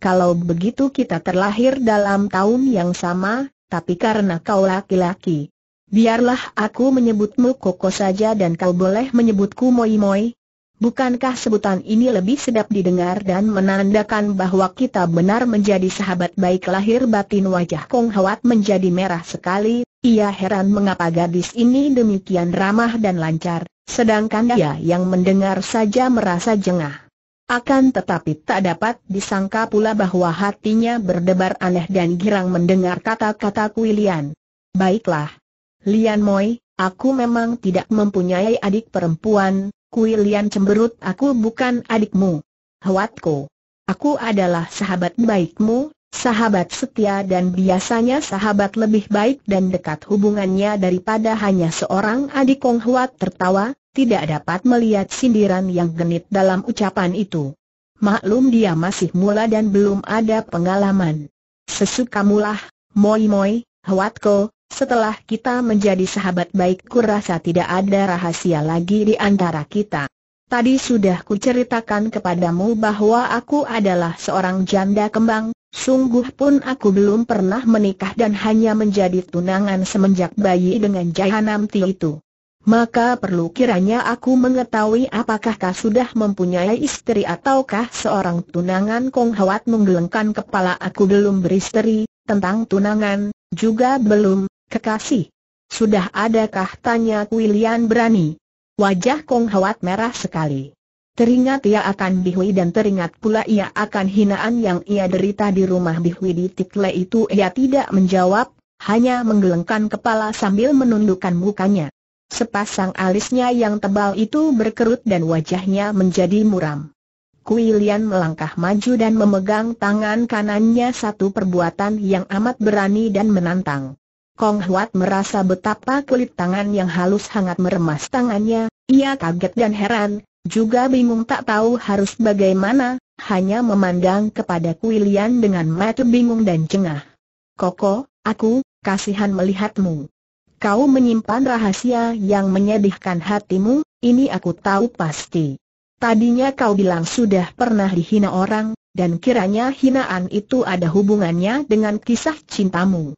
Kalau begitu kita terlahir dalam tahun yang sama, tapi karena kau laki-laki. Biarlah aku menyebutmu Koko saja dan kau boleh menyebutku Moi Moi, Bukankah sebutan ini lebih sedap didengar dan menandakan bahwa kita benar menjadi sahabat baik lahir batin wajah Kong Hwat menjadi merah sekali, ia heran mengapa gadis ini demikian ramah dan lancar, sedangkan dia yang mendengar saja merasa jengah. Akan tetapi tak dapat disangka pula bahwa hatinya berdebar aneh dan girang mendengar kata-kata Kuilian. Baiklah. Lian Moi, aku memang tidak mempunyai adik perempuan, Kuilian cemberut aku bukan adikmu. Hwatko. Aku adalah sahabat baikmu, sahabat setia dan biasanya sahabat lebih baik dan dekat hubungannya daripada hanya seorang adik Kong Huat tertawa, tidak dapat melihat sindiran yang genit dalam ucapan itu. Maklum dia masih mula dan belum ada pengalaman. Sesukamulah, moi moi, Hwatko, setelah kita menjadi sahabat baik kurasa tidak ada rahasia lagi di antara kita. Tadi sudah kuceritakan kepadamu bahwa aku adalah seorang janda kembang, sungguh pun aku belum pernah menikah dan hanya menjadi tunangan semenjak bayi dengan Jayanamti itu. Maka perlu kiranya aku mengetahui apakah kau sudah mempunyai istri ataukah seorang tunangan Kong Hawat menggelengkan kepala aku belum beristri, tentang tunangan, juga belum, Kekasih, sudah adakah tanya William berani? Wajah Kong Hawat merah sekali. Teringat ia akan Bihui dan teringat pula ia akan hinaan yang ia derita di rumah Bihui di Tikle itu ia tidak menjawab, hanya menggelengkan kepala sambil menundukkan mukanya. Sepasang alisnya yang tebal itu berkerut dan wajahnya menjadi muram. Kuilian melangkah maju dan memegang tangan kanannya satu perbuatan yang amat berani dan menantang. Kong Huat merasa betapa kulit tangan yang halus hangat meremas tangannya, ia kaget dan heran, juga bingung tak tahu harus bagaimana, hanya memandang kepada Kuilian dengan mata bingung dan cengah. Koko, aku, kasihan melihatmu. Kau menyimpan rahasia yang menyedihkan hatimu, ini aku tahu pasti. Tadinya kau bilang sudah pernah dihina orang, dan kiranya hinaan itu ada hubungannya dengan kisah cintamu.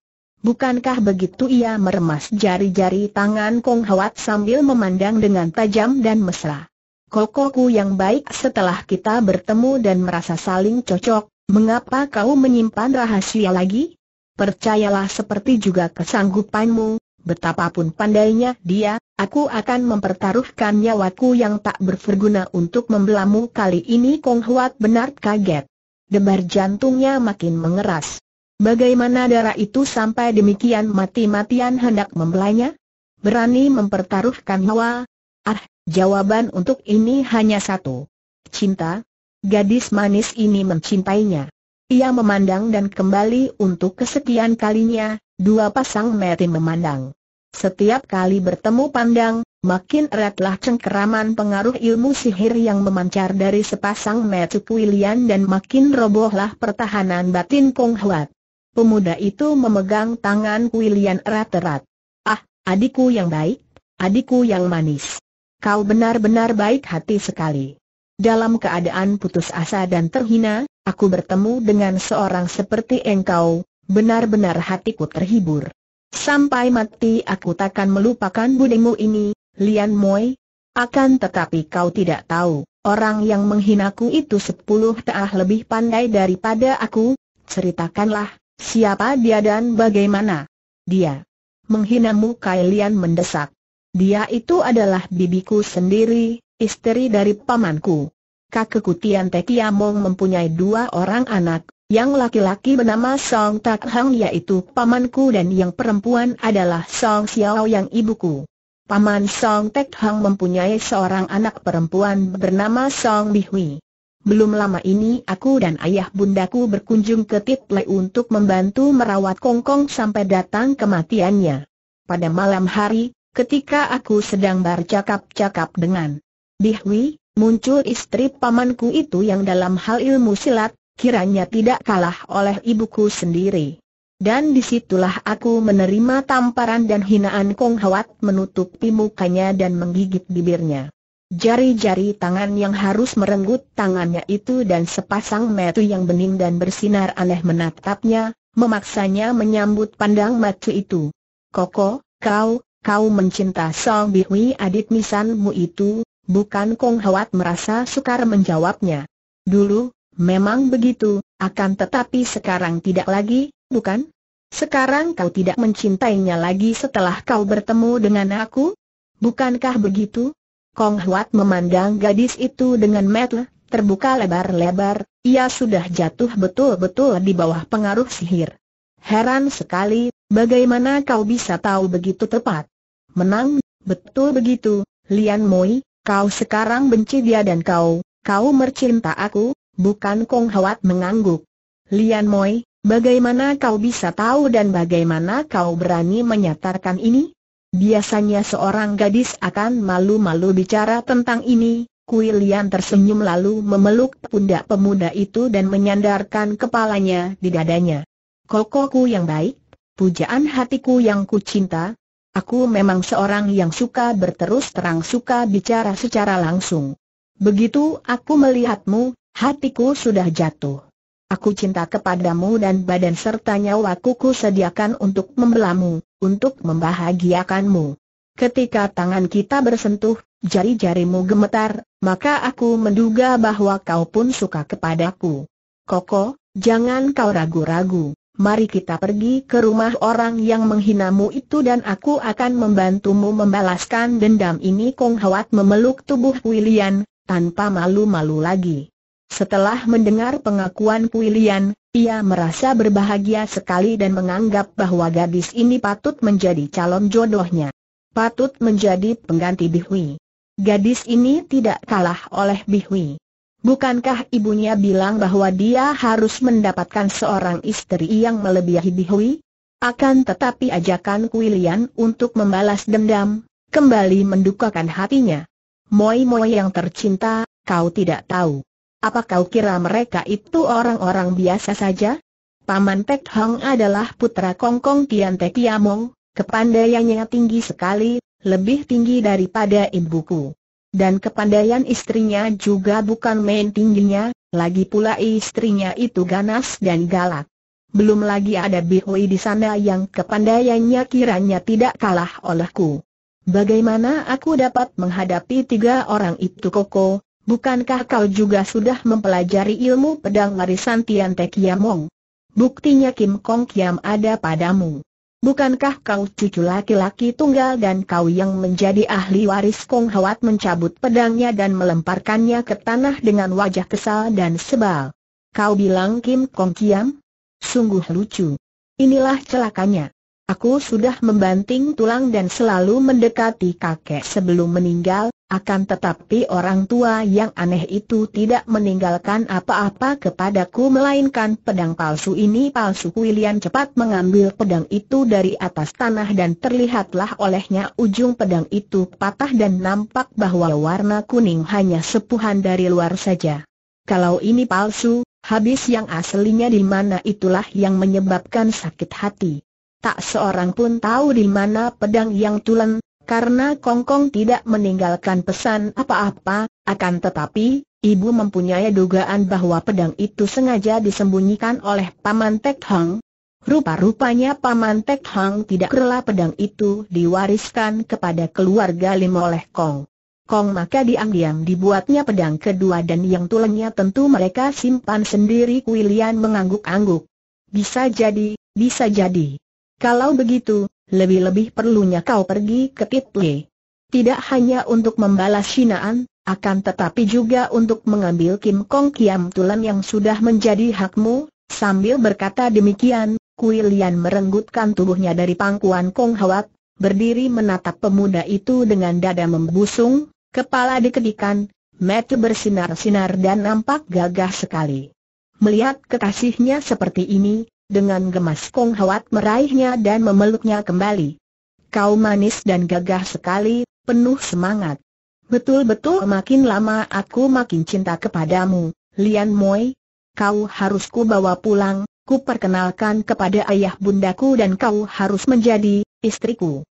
Bukankah begitu ia meremas jari-jari tangan Kong Hwat sambil memandang dengan tajam dan mesra. Kokoku yang baik setelah kita bertemu dan merasa saling cocok, mengapa kau menyimpan rahasia lagi? Percayalah seperti juga kesanggupanmu, betapapun pandainya dia, aku akan mempertaruhkan nyawaku yang tak berverguna untuk membelamu kali ini Kong Hwat benar kaget. Debar jantungnya makin mengeras. Bagaimana darah itu sampai demikian mati-matian hendak membelanya? Berani mempertaruhkan nyawa? Ah, jawaban untuk ini hanya satu. Cinta. Gadis manis ini mencintainya. Ia memandang dan kembali untuk kesekian kalinya, dua pasang mata memandang. Setiap kali bertemu pandang, makin eratlah cengkeraman pengaruh ilmu sihir yang memancar dari sepasang mata kuilian dan makin robohlah pertahanan batin Kong Huat. Pemuda itu memegang tangan William erat-erat. Ah, adikku yang baik, adikku yang manis. Kau benar-benar baik hati sekali. Dalam keadaan putus asa dan terhina, aku bertemu dengan seorang seperti engkau, benar-benar hatiku terhibur. Sampai mati aku takkan melupakan budimu ini, Lian Moi. Akan tetapi kau tidak tahu, orang yang menghinaku itu sepuluh taah lebih pandai daripada aku, ceritakanlah, Siapa dia dan bagaimana? Dia menghinamu Kailian mendesak. Dia itu adalah bibiku sendiri, istri dari pamanku. Kakekku Tian Te Kiamong mempunyai dua orang anak, yang laki-laki bernama Song Tak Hang yaitu pamanku dan yang perempuan adalah Song Xiao yang ibuku. Paman Song Tak Hang mempunyai seorang anak perempuan bernama Song Bihui. Belum lama ini aku dan ayah bundaku berkunjung ke Title untuk membantu merawat Kongkong sampai datang kematiannya. Pada malam hari, ketika aku sedang bercakap-cakap dengan Bihwi, muncul istri pamanku itu yang dalam hal ilmu silat, kiranya tidak kalah oleh ibuku sendiri. Dan disitulah aku menerima tamparan dan hinaan Kong Hawat menutupi mukanya dan menggigit bibirnya. Jari-jari tangan yang harus merenggut tangannya itu dan sepasang metu yang bening dan bersinar aneh menatapnya, memaksanya menyambut pandang metu itu. Koko, kau, kau mencinta Song Bihui adik misanmu itu, bukan Kong Hawat merasa sukar menjawabnya. Dulu, memang begitu, akan tetapi sekarang tidak lagi, bukan? Sekarang kau tidak mencintainya lagi setelah kau bertemu dengan aku? Bukankah begitu? Kong Huat memandang gadis itu dengan metel, terbuka lebar-lebar, ia sudah jatuh betul-betul di bawah pengaruh sihir. Heran sekali, bagaimana kau bisa tahu begitu tepat? Menang, betul begitu, Lian Moi, kau sekarang benci dia dan kau, kau mercinta aku, bukan Kong Huat mengangguk. Lian Moi, bagaimana kau bisa tahu dan bagaimana kau berani menyatakan ini? Biasanya seorang gadis akan malu-malu bicara tentang ini, Kuilian tersenyum lalu memeluk pundak pemuda itu dan menyandarkan kepalanya di dadanya. Kokoku yang baik, pujaan hatiku yang kucinta, aku memang seorang yang suka berterus terang suka bicara secara langsung. Begitu aku melihatmu, hatiku sudah jatuh. Aku cinta kepadamu dan badan serta nyawaku ku sediakan untuk membelamu untuk membahagiakanmu. Ketika tangan kita bersentuh, jari-jarimu gemetar, maka aku menduga bahwa kau pun suka kepadaku. Koko, jangan kau ragu-ragu. Mari kita pergi ke rumah orang yang menghinamu itu dan aku akan membantumu membalaskan dendam ini Kong Hawat memeluk tubuh William, tanpa malu-malu lagi. Setelah mendengar pengakuan Kuilian, ia merasa berbahagia sekali dan menganggap bahwa gadis ini patut menjadi calon jodohnya. Patut menjadi pengganti Bihui. Gadis ini tidak kalah oleh Bihui. Bukankah ibunya bilang bahwa dia harus mendapatkan seorang istri yang melebihi Bihui? Akan tetapi ajakan Kuilian untuk membalas dendam, kembali mendukakan hatinya. Moi-moi yang tercinta, kau tidak tahu. Apa kau kira mereka itu orang-orang biasa saja? Paman Pek Hong adalah putra Kong Kong Tian Te Kiamong, kepandaiannya tinggi sekali, lebih tinggi daripada ibuku. Dan kepandaian istrinya juga bukan main tingginya, lagi pula istrinya itu ganas dan galak. Belum lagi ada Bihui di sana yang kepandaiannya kiranya tidak kalah olehku. Bagaimana aku dapat menghadapi tiga orang itu Koko? Bukankah kau juga sudah mempelajari ilmu pedang warisan Tian Te Kiamong? Buktinya Kim Kong Kiam ada padamu. Bukankah kau cucu laki-laki tunggal dan kau yang menjadi ahli waris Kong Hawat mencabut pedangnya dan melemparkannya ke tanah dengan wajah kesal dan sebal? Kau bilang Kim Kong Kiam? Sungguh lucu. Inilah celakanya. Aku sudah membanting tulang dan selalu mendekati kakek sebelum meninggal, akan tetapi orang tua yang aneh itu tidak meninggalkan apa-apa kepadaku melainkan pedang palsu ini palsu William cepat mengambil pedang itu dari atas tanah dan terlihatlah olehnya ujung pedang itu patah dan nampak bahwa warna kuning hanya sepuhan dari luar saja. Kalau ini palsu, habis yang aslinya di mana itulah yang menyebabkan sakit hati. Tak seorang pun tahu di mana pedang yang tulen, karena Kongkong tidak meninggalkan pesan apa-apa, akan tetapi, ibu mempunyai dugaan bahwa pedang itu sengaja disembunyikan oleh Paman Tek Hang. Rupa-rupanya Paman Tek Hang tidak rela pedang itu diwariskan kepada keluarga Lim oleh Kong. Kong maka diam-diam dibuatnya pedang kedua dan yang tulangnya tentu mereka simpan sendiri Kuilian mengangguk-angguk. Bisa jadi, bisa jadi. Kalau begitu, lebih-lebih perlunya kau pergi ke Title. Tidak hanya untuk membalas cinaan, akan tetapi juga untuk mengambil Kim Kong Kiam Tulan yang sudah menjadi hakmu, sambil berkata demikian, Kui Lian merenggutkan tubuhnya dari pangkuan Kong Hawat, berdiri menatap pemuda itu dengan dada membusung, kepala dikedikan, mata bersinar-sinar dan nampak gagah sekali. Melihat kekasihnya seperti ini, dengan gemas Kong Hwat meraihnya dan memeluknya kembali. Kau manis dan gagah sekali, penuh semangat. Betul-betul makin lama aku makin cinta kepadamu, Lian Moi. Kau harus ku bawa pulang, ku perkenalkan kepada ayah bundaku dan kau harus menjadi istriku.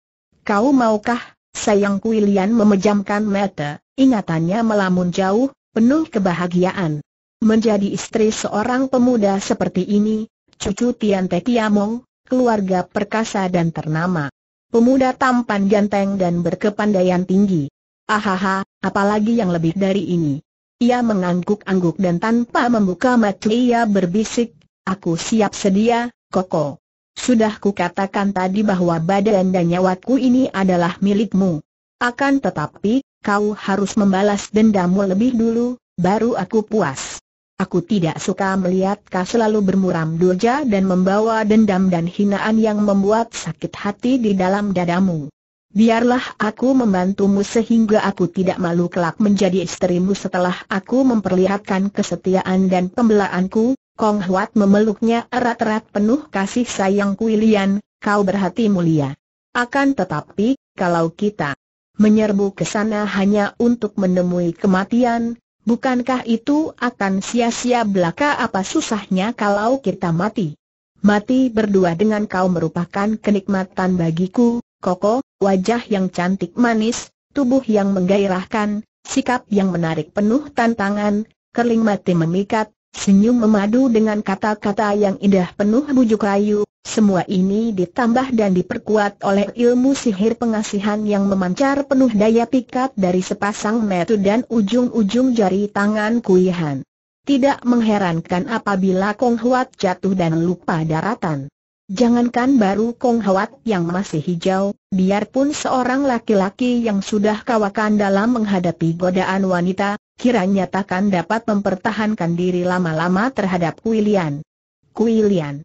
Kau maukah, sayangku Lian memejamkan mata, ingatannya melamun jauh, penuh kebahagiaan. Menjadi istri seorang pemuda seperti ini, cucu Te Tiamong, keluarga perkasa dan ternama. Pemuda tampan ganteng dan berkepandaian tinggi. Ahaha, apalagi yang lebih dari ini. Ia mengangguk-angguk dan tanpa membuka mata ia berbisik, aku siap sedia, Koko. Sudah kukatakan tadi bahwa badan dan nyawaku ini adalah milikmu. Akan tetapi, kau harus membalas dendammu lebih dulu, baru aku puas. Aku tidak suka melihat kau selalu bermuram durja dan membawa dendam dan hinaan yang membuat sakit hati di dalam dadamu. Biarlah aku membantumu sehingga aku tidak malu kelak menjadi istrimu setelah aku memperlihatkan kesetiaan dan pembelaanku. Kong Huat memeluknya erat-erat penuh kasih sayang Kuilian, kau berhati mulia. Akan tetapi, kalau kita menyerbu ke sana hanya untuk menemui kematian, Bukankah itu akan sia-sia belaka apa susahnya kalau kita mati? Mati berdua dengan kau merupakan kenikmatan bagiku, Koko, wajah yang cantik manis, tubuh yang menggairahkan, sikap yang menarik penuh tantangan, keling mati memikat, senyum memadu dengan kata-kata yang indah penuh bujuk rayu, semua ini ditambah dan diperkuat oleh ilmu sihir pengasihan yang memancar penuh daya pikat dari sepasang metu dan ujung-ujung jari tangan Kuihan. Tidak mengherankan apabila Kong Huat jatuh dan lupa daratan. Jangankan baru Kong Huat yang masih hijau, biarpun seorang laki-laki yang sudah kawakan dalam menghadapi godaan wanita, kiranya takkan dapat mempertahankan diri lama-lama terhadap Kuilian. Kuilian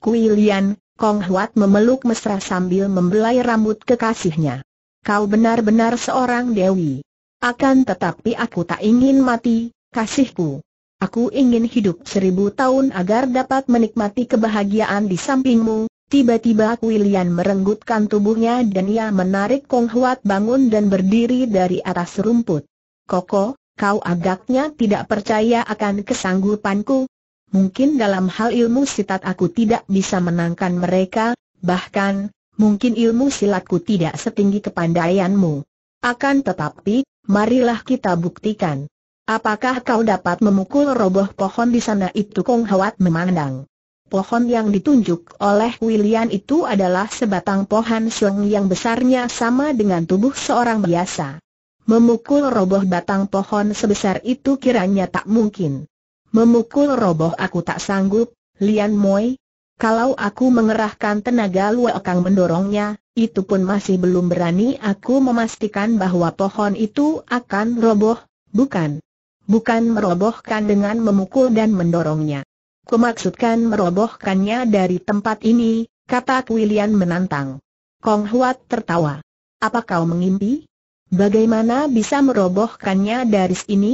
Kuilian Kong Huat memeluk mesra sambil membelai rambut kekasihnya. Kau benar-benar seorang dewi. Akan tetapi aku tak ingin mati, kasihku. Aku ingin hidup seribu tahun agar dapat menikmati kebahagiaan di sampingmu. Tiba-tiba Kuilian merenggutkan tubuhnya dan ia menarik Kong Huat bangun dan berdiri dari atas rumput. Koko, kau agaknya tidak percaya akan kesanggupanku, mungkin dalam hal ilmu sitat aku tidak bisa menangkan mereka, bahkan, mungkin ilmu silatku tidak setinggi kepandaianmu. Akan tetapi, marilah kita buktikan. Apakah kau dapat memukul roboh pohon di sana itu Kong Hawat memandang. Pohon yang ditunjuk oleh William itu adalah sebatang pohon siung yang besarnya sama dengan tubuh seorang biasa. Memukul roboh batang pohon sebesar itu kiranya tak mungkin. Memukul roboh aku tak sanggup, Lian Moi. Kalau aku mengerahkan tenaga luakang mendorongnya, itu pun masih belum berani aku memastikan bahwa pohon itu akan roboh, bukan. Bukan merobohkan dengan memukul dan mendorongnya. Kumaksudkan merobohkannya dari tempat ini, kata Kuilian menantang. Kong Huat tertawa. Apa kau mengimpi? Bagaimana bisa merobohkannya dari sini?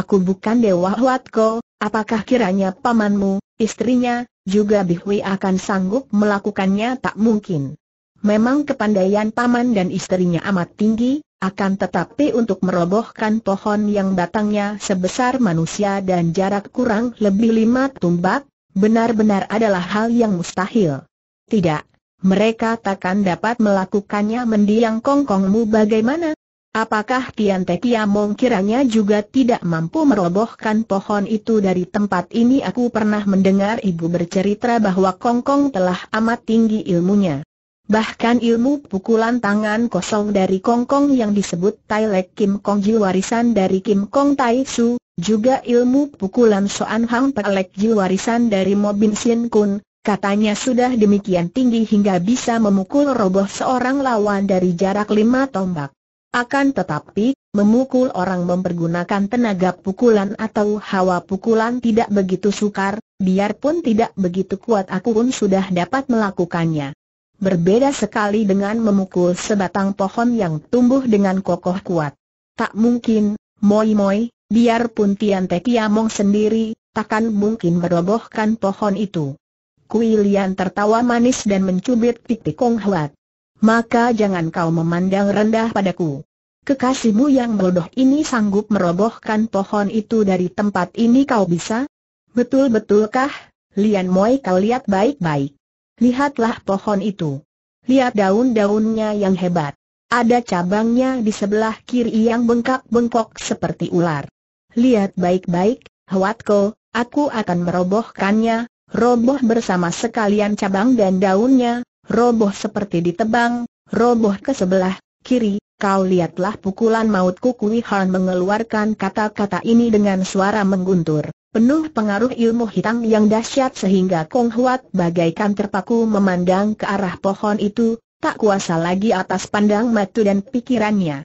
Aku bukan Dewa Huatko, apakah kiranya pamanmu, istrinya, juga Bihwi akan sanggup melakukannya tak mungkin. Memang kepandaian paman dan istrinya amat tinggi, akan tetapi untuk merobohkan pohon yang batangnya sebesar manusia dan jarak kurang lebih lima tumbak, benar-benar adalah hal yang mustahil. Tidak, mereka takkan dapat melakukannya mendiang kongkongmu bagaimana? Apakah Tian Te Kiamong kiranya juga tidak mampu merobohkan pohon itu dari tempat ini aku pernah mendengar ibu bercerita bahwa Kong Kong telah amat tinggi ilmunya. Bahkan ilmu pukulan tangan kosong dari Kong Kong yang disebut Tai Lek Kim Kong Ji warisan dari Kim Kong Tai Su, juga ilmu pukulan Soan Hang Tai Ji warisan dari Mo Bin Sin Kun, Katanya sudah demikian tinggi hingga bisa memukul roboh seorang lawan dari jarak lima tombak. Akan tetapi, memukul orang mempergunakan tenaga pukulan atau hawa pukulan tidak begitu sukar, biarpun tidak begitu kuat aku pun sudah dapat melakukannya. Berbeda sekali dengan memukul sebatang pohon yang tumbuh dengan kokoh kuat. Tak mungkin, moi moi, biarpun Tian Te Tiamong sendiri, takkan mungkin merobohkan pohon itu. Kui tertawa manis dan mencubit pipi Kong Huat maka jangan kau memandang rendah padaku. Kekasihmu yang bodoh ini sanggup merobohkan pohon itu dari tempat ini kau bisa? Betul-betulkah, Lian Moi kau lihat baik-baik. Lihatlah pohon itu. Lihat daun-daunnya yang hebat. Ada cabangnya di sebelah kiri yang bengkak-bengkok seperti ular. Lihat baik-baik, Hwatko, aku akan merobohkannya, roboh bersama sekalian cabang dan daunnya, roboh seperti ditebang, roboh ke sebelah, kiri, kau lihatlah pukulan maut Kukui Han mengeluarkan kata-kata ini dengan suara mengguntur. Penuh pengaruh ilmu hitam yang dahsyat sehingga Kong Huat bagaikan terpaku memandang ke arah pohon itu, tak kuasa lagi atas pandang matu dan pikirannya.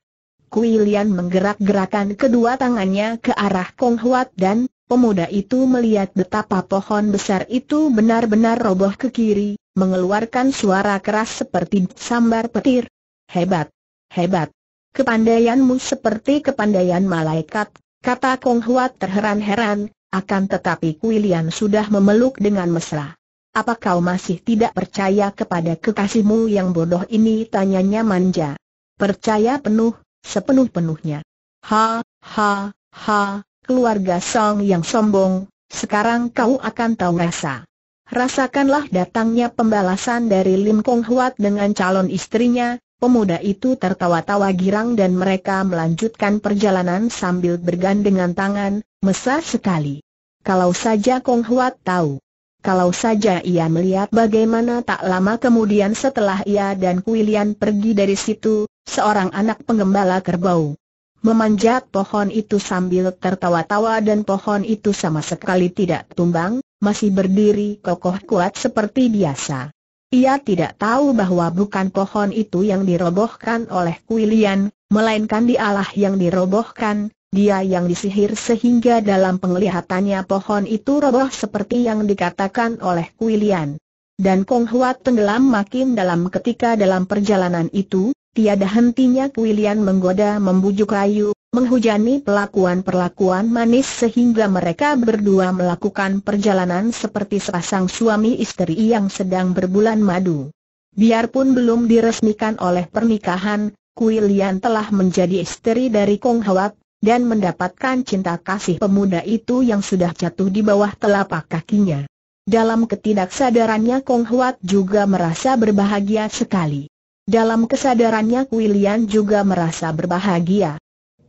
Kui Lian menggerak-gerakan kedua tangannya ke arah Kong Huat dan pemuda itu melihat betapa pohon besar itu benar-benar roboh ke kiri, mengeluarkan suara keras seperti sambar petir. Hebat! Hebat! Kepandaianmu seperti kepandaian malaikat, kata Kong Huat terheran-heran, akan tetapi Kuilian sudah memeluk dengan mesra. Apa kau masih tidak percaya kepada kekasihmu yang bodoh ini? Tanyanya manja. Percaya penuh, sepenuh-penuhnya. Ha, ha, ha, keluarga Song yang sombong, sekarang kau akan tahu rasa. Rasakanlah datangnya pembalasan dari Lim Kong Huat dengan calon istrinya, pemuda itu tertawa-tawa girang dan mereka melanjutkan perjalanan sambil bergandengan tangan, mesra sekali. Kalau saja Kong Huat tahu. Kalau saja ia melihat bagaimana tak lama kemudian setelah ia dan Kuilian pergi dari situ, seorang anak pengembala kerbau memanjat pohon itu sambil tertawa-tawa dan pohon itu sama sekali tidak tumbang, masih berdiri kokoh kuat seperti biasa. Ia tidak tahu bahwa bukan pohon itu yang dirobohkan oleh Kuilian, melainkan dialah yang dirobohkan, dia yang disihir sehingga dalam penglihatannya pohon itu roboh seperti yang dikatakan oleh Kuilian. Dan Kong Huat tenggelam makin dalam ketika dalam perjalanan itu, Tiada hentinya Kuilian menggoda membujuk Ayu, menghujani pelakuan-perlakuan manis sehingga mereka berdua melakukan perjalanan seperti sepasang suami istri yang sedang berbulan madu. Biarpun belum diresmikan oleh pernikahan, Kuilian telah menjadi istri dari Kong Hawat, dan mendapatkan cinta kasih pemuda itu yang sudah jatuh di bawah telapak kakinya. Dalam ketidaksadarannya Kong Hwat juga merasa berbahagia sekali. Dalam kesadarannya William juga merasa berbahagia.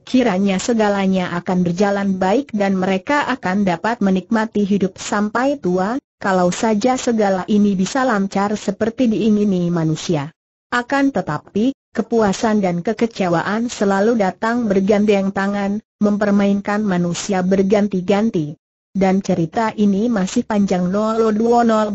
Kiranya segalanya akan berjalan baik dan mereka akan dapat menikmati hidup sampai tua, kalau saja segala ini bisa lancar seperti diingini manusia. Akan tetapi, kepuasan dan kekecewaan selalu datang bergandeng tangan, mempermainkan manusia berganti-ganti. Dan cerita ini masih panjang 0020 nol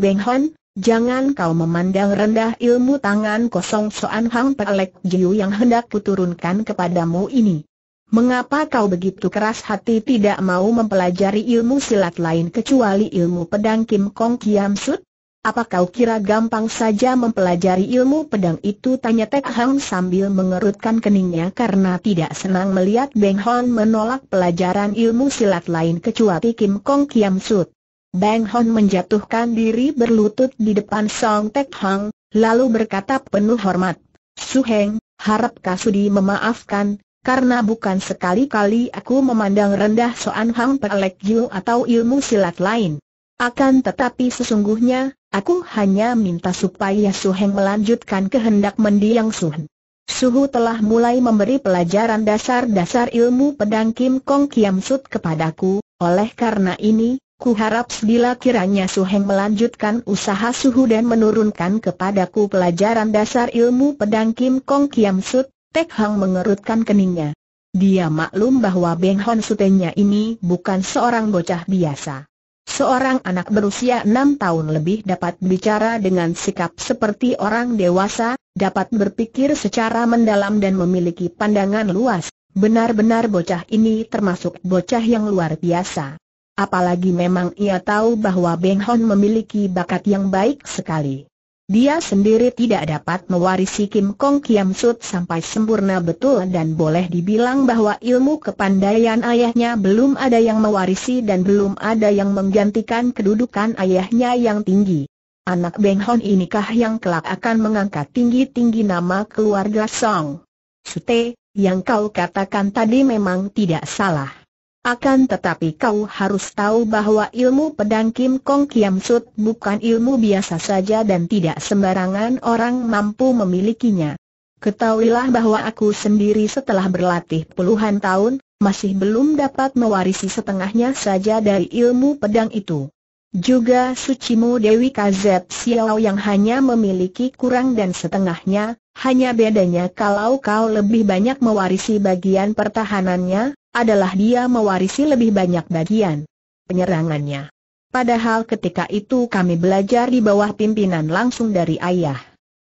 Jangan kau memandang rendah ilmu tangan kosong Soan Hang Pelek Jiu yang hendak kuturunkan kepadamu ini. Mengapa kau begitu keras hati tidak mau mempelajari ilmu silat lain kecuali ilmu pedang Kim Kong Kiam Sut? Apa kau kira gampang saja mempelajari ilmu pedang itu? Tanya Tek Hang sambil mengerutkan keningnya karena tidak senang melihat Beng Hon menolak pelajaran ilmu silat lain kecuali Kim Kong Kiam Sut. Bang Hon menjatuhkan diri berlutut di depan Song Tek Hang, lalu berkata penuh hormat, Su Heng, harap Kasudi memaafkan, karena bukan sekali-kali aku memandang rendah Soan Hang Pelek Jiu atau ilmu silat lain. Akan tetapi sesungguhnya, aku hanya minta supaya Su Heng melanjutkan kehendak mendiang Su Heng. Suhu telah mulai memberi pelajaran dasar-dasar ilmu pedang Kim Kong Kiam Sut kepadaku, oleh karena ini, Kuharap bila kiranya Suheng melanjutkan usaha suhu dan menurunkan kepadaku pelajaran dasar ilmu pedang Kim Kong Kiam Sut, Tek Hang mengerutkan keningnya. Dia maklum bahwa Beng Hon Sutenya ini bukan seorang bocah biasa. Seorang anak berusia enam tahun lebih dapat bicara dengan sikap seperti orang dewasa, dapat berpikir secara mendalam dan memiliki pandangan luas, benar-benar bocah ini termasuk bocah yang luar biasa. Apalagi memang ia tahu bahwa Beng Hon memiliki bakat yang baik sekali. Dia sendiri tidak dapat mewarisi Kim Kong Kiam Sut sampai sempurna betul dan boleh dibilang bahwa ilmu kepandaian ayahnya belum ada yang mewarisi dan belum ada yang menggantikan kedudukan ayahnya yang tinggi. Anak Beng Hon inikah yang kelak akan mengangkat tinggi-tinggi nama keluarga Song. Sute, yang kau katakan tadi memang tidak salah. Akan tetapi kau harus tahu bahwa ilmu pedang Kim Kong Kiam Sut bukan ilmu biasa saja dan tidak sembarangan orang mampu memilikinya. Ketahuilah bahwa aku sendiri setelah berlatih puluhan tahun, masih belum dapat mewarisi setengahnya saja dari ilmu pedang itu. Juga sucimu Dewi KZ Xiao yang hanya memiliki kurang dan setengahnya, hanya bedanya kalau kau lebih banyak mewarisi bagian pertahanannya, adalah dia mewarisi lebih banyak bagian penyerangannya. Padahal ketika itu kami belajar di bawah pimpinan langsung dari ayah.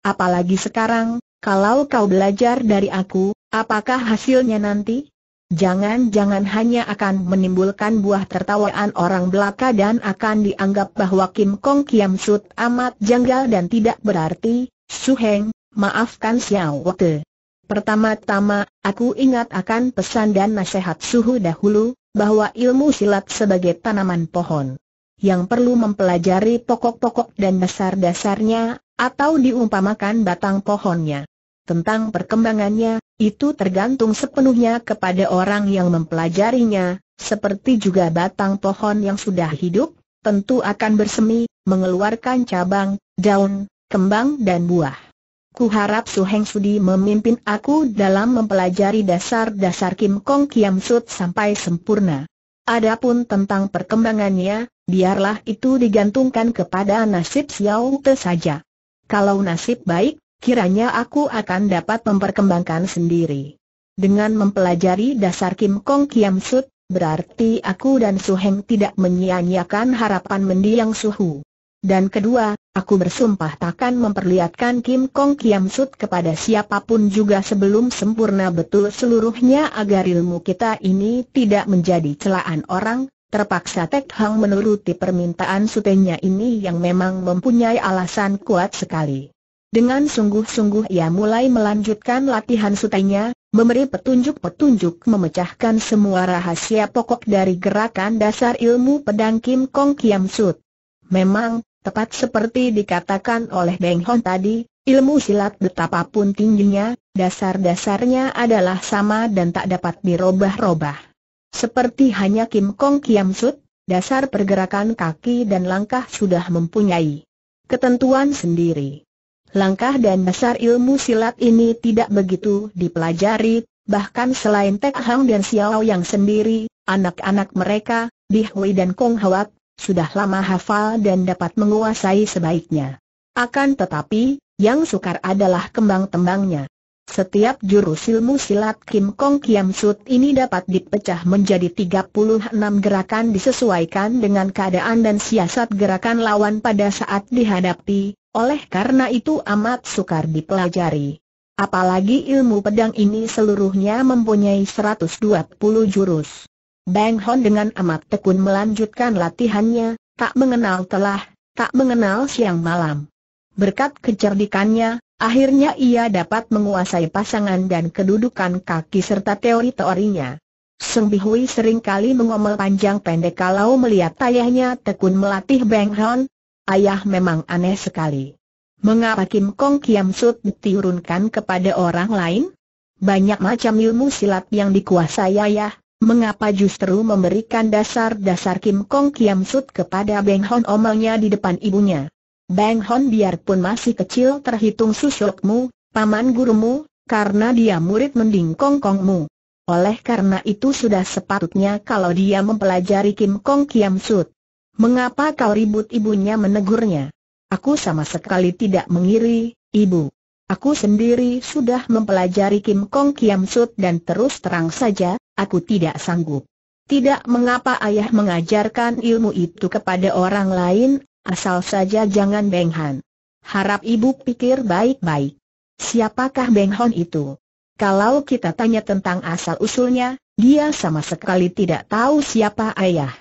Apalagi sekarang, kalau kau belajar dari aku, apakah hasilnya nanti? Jangan-jangan hanya akan menimbulkan buah tertawaan orang belaka dan akan dianggap bahwa Kim Kong Kiam Sut amat janggal dan tidak berarti, Su Heng, maafkan Xiao Wote. Pertama-tama, aku ingat akan pesan dan nasihat suhu dahulu, bahwa ilmu silat sebagai tanaman pohon yang perlu mempelajari pokok-pokok dan dasar-dasarnya, atau diumpamakan batang pohonnya. Tentang perkembangannya, itu tergantung sepenuhnya kepada orang yang mempelajarinya, seperti juga batang pohon yang sudah hidup, tentu akan bersemi, mengeluarkan cabang, daun, kembang dan buah. Ku harap Su Heng Sudi memimpin aku dalam mempelajari dasar-dasar Kim Kong Kiam Sut sampai sempurna. Adapun tentang perkembangannya, biarlah itu digantungkan kepada nasib Xiao Te saja. Kalau nasib baik, kiranya aku akan dapat memperkembangkan sendiri. Dengan mempelajari dasar Kim Kong Kiam Sut, berarti aku dan Su Heng tidak menyia-nyiakan harapan mendiang Su Hu. Dan kedua, aku bersumpah takkan memperlihatkan Kim Kong Kiam Sut kepada siapapun juga sebelum sempurna betul seluruhnya agar ilmu kita ini tidak menjadi celaan orang. Terpaksa Tek Hang menuruti permintaan sutenya ini yang memang mempunyai alasan kuat sekali. Dengan sungguh-sungguh ia mulai melanjutkan latihan sutenya, memberi petunjuk-petunjuk memecahkan semua rahasia pokok dari gerakan dasar ilmu pedang Kim Kong Kiam Sut. Memang, Tepat seperti dikatakan oleh Beng Hon tadi, ilmu silat betapapun tingginya, dasar-dasarnya adalah sama dan tak dapat dirobah-robah. Seperti hanya Kim Kong Kiam Sut, dasar pergerakan kaki dan langkah sudah mempunyai ketentuan sendiri. Langkah dan dasar ilmu silat ini tidak begitu dipelajari, bahkan selain Tek Hang dan Xiao yang sendiri, anak-anak mereka, Bi Hui dan Kong Hawat, sudah lama hafal dan dapat menguasai sebaiknya. Akan tetapi, yang sukar adalah kembang-tembangnya. Setiap jurus ilmu silat Kim Kong Kiam Sut ini dapat dipecah menjadi 36 gerakan disesuaikan dengan keadaan dan siasat gerakan lawan pada saat dihadapi, oleh karena itu amat sukar dipelajari. Apalagi ilmu pedang ini seluruhnya mempunyai 120 jurus. Bang Hon dengan amat tekun melanjutkan latihannya, tak mengenal telah, tak mengenal siang malam. Berkat kecerdikannya, akhirnya ia dapat menguasai pasangan dan kedudukan kaki serta teori-teorinya. Seng Bihui seringkali mengomel panjang pendek kalau melihat ayahnya tekun melatih Bang Hon. Ayah memang aneh sekali. Mengapa Kim Kong Kiam Sut diturunkan kepada orang lain? Banyak macam ilmu silat yang dikuasai ayah, Mengapa justru memberikan dasar-dasar Kim Kong Kiam Sut kepada Beng Hon omelnya di depan ibunya? Beng Hon biarpun masih kecil terhitung susukmu, paman gurumu, karena dia murid mending Kong Kongmu. Oleh karena itu sudah sepatutnya kalau dia mempelajari Kim Kong Kiam Sut. Mengapa kau ribut ibunya menegurnya? Aku sama sekali tidak mengiri, ibu. Aku sendiri sudah mempelajari Kim Kong Kiam Sut dan terus terang saja, aku tidak sanggup. Tidak mengapa ayah mengajarkan ilmu itu kepada orang lain, asal saja jangan Beng Han. Harap ibu pikir baik-baik. Siapakah Beng Han itu? Kalau kita tanya tentang asal-usulnya, dia sama sekali tidak tahu siapa ayah.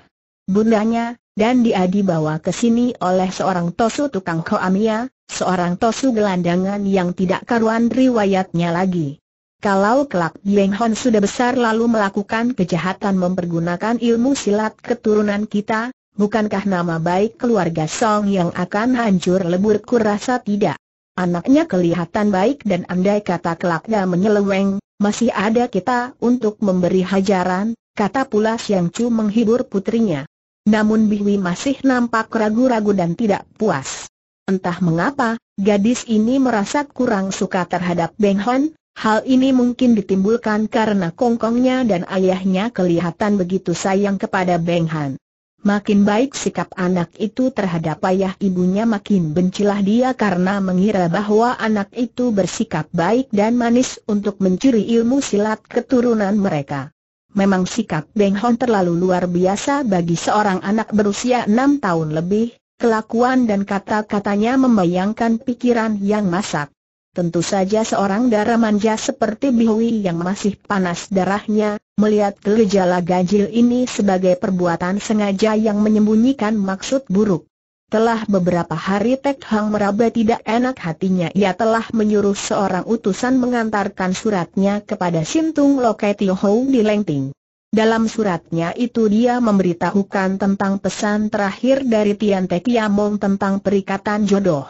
Bundanya, dan dia dibawa ke sini oleh seorang tosu tukang koamia, seorang tosu gelandangan yang tidak karuan riwayatnya lagi. Kalau kelak Yeng Hon sudah besar lalu melakukan kejahatan mempergunakan ilmu silat keturunan kita, bukankah nama baik keluarga Song yang akan hancur lebur kurasa tidak? Anaknya kelihatan baik dan andai kata kelaknya menyeleweng, masih ada kita untuk memberi hajaran, kata pula Siang Chu menghibur putrinya. Namun Biwi masih nampak ragu-ragu dan tidak puas. Entah mengapa, gadis ini merasa kurang suka terhadap Beng Hon, hal ini mungkin ditimbulkan karena kongkongnya dan ayahnya kelihatan begitu sayang kepada Beng Han. Makin baik sikap anak itu terhadap ayah ibunya makin bencilah dia karena mengira bahwa anak itu bersikap baik dan manis untuk mencuri ilmu silat keturunan mereka. Memang sikap Beng Hon terlalu luar biasa bagi seorang anak berusia enam tahun lebih, Kelakuan dan kata-katanya membayangkan pikiran yang masak. Tentu saja seorang darah manja seperti Bihui yang masih panas darahnya, melihat gejala ganjil ini sebagai perbuatan sengaja yang menyembunyikan maksud buruk. Telah beberapa hari Tek Hang meraba tidak enak hatinya ia telah menyuruh seorang utusan mengantarkan suratnya kepada Sintung Lokai Tio di Lengting. Dalam suratnya itu dia memberitahukan tentang pesan terakhir dari Tian Te Kiamong tentang perikatan jodoh.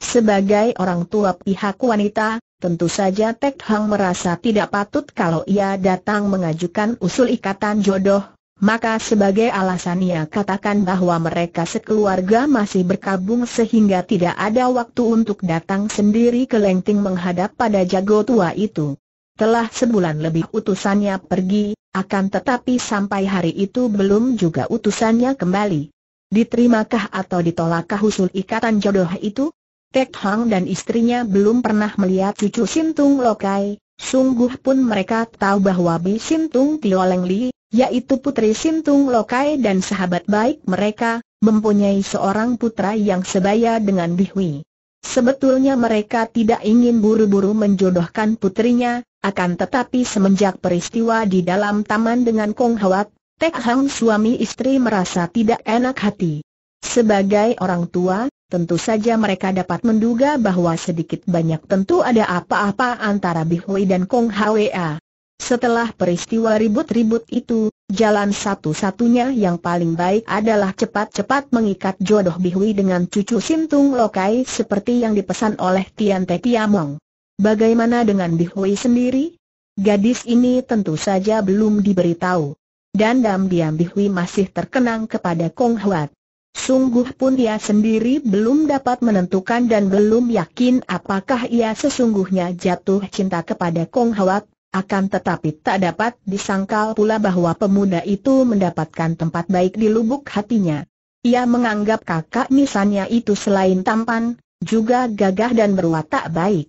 Sebagai orang tua pihak wanita, tentu saja Tek Hang merasa tidak patut kalau ia datang mengajukan usul ikatan jodoh, maka sebagai alasannya katakan bahwa mereka sekeluarga masih berkabung sehingga tidak ada waktu untuk datang sendiri ke Lengting menghadap pada jago tua itu. Telah sebulan lebih utusannya pergi, akan tetapi sampai hari itu belum juga utusannya kembali. Diterimakah atau ditolakkah usul ikatan jodoh itu? Tek Hang dan istrinya belum pernah melihat cucu Sintung Lokai, sungguh pun mereka tahu bahwa Bi Sintung Leng Li, yaitu putri Sintung Lokai dan sahabat baik mereka, mempunyai seorang putra yang sebaya dengan Bi Hui. Sebetulnya mereka tidak ingin buru-buru menjodohkan putrinya, akan tetapi semenjak peristiwa di dalam taman dengan Kong Hawat, Tek Hang suami istri merasa tidak enak hati. Sebagai orang tua, tentu saja mereka dapat menduga bahwa sedikit banyak tentu ada apa-apa antara Bihui dan Kong Hwa. Setelah peristiwa ribut-ribut itu, Jalan satu-satunya yang paling baik adalah cepat-cepat mengikat jodoh Bihui dengan cucu Sintung Lokai seperti yang dipesan oleh Tian Te Tiamong. Bagaimana dengan Bihui sendiri? Gadis ini tentu saja belum diberitahu. dan Dandam diam Bihui masih terkenang kepada Kong Huat. Sungguh pun dia sendiri belum dapat menentukan dan belum yakin apakah ia sesungguhnya jatuh cinta kepada Kong Huat akan tetapi tak dapat disangkal pula bahwa pemuda itu mendapatkan tempat baik di lubuk hatinya. Ia menganggap kakak misalnya itu selain tampan, juga gagah dan berwatak baik.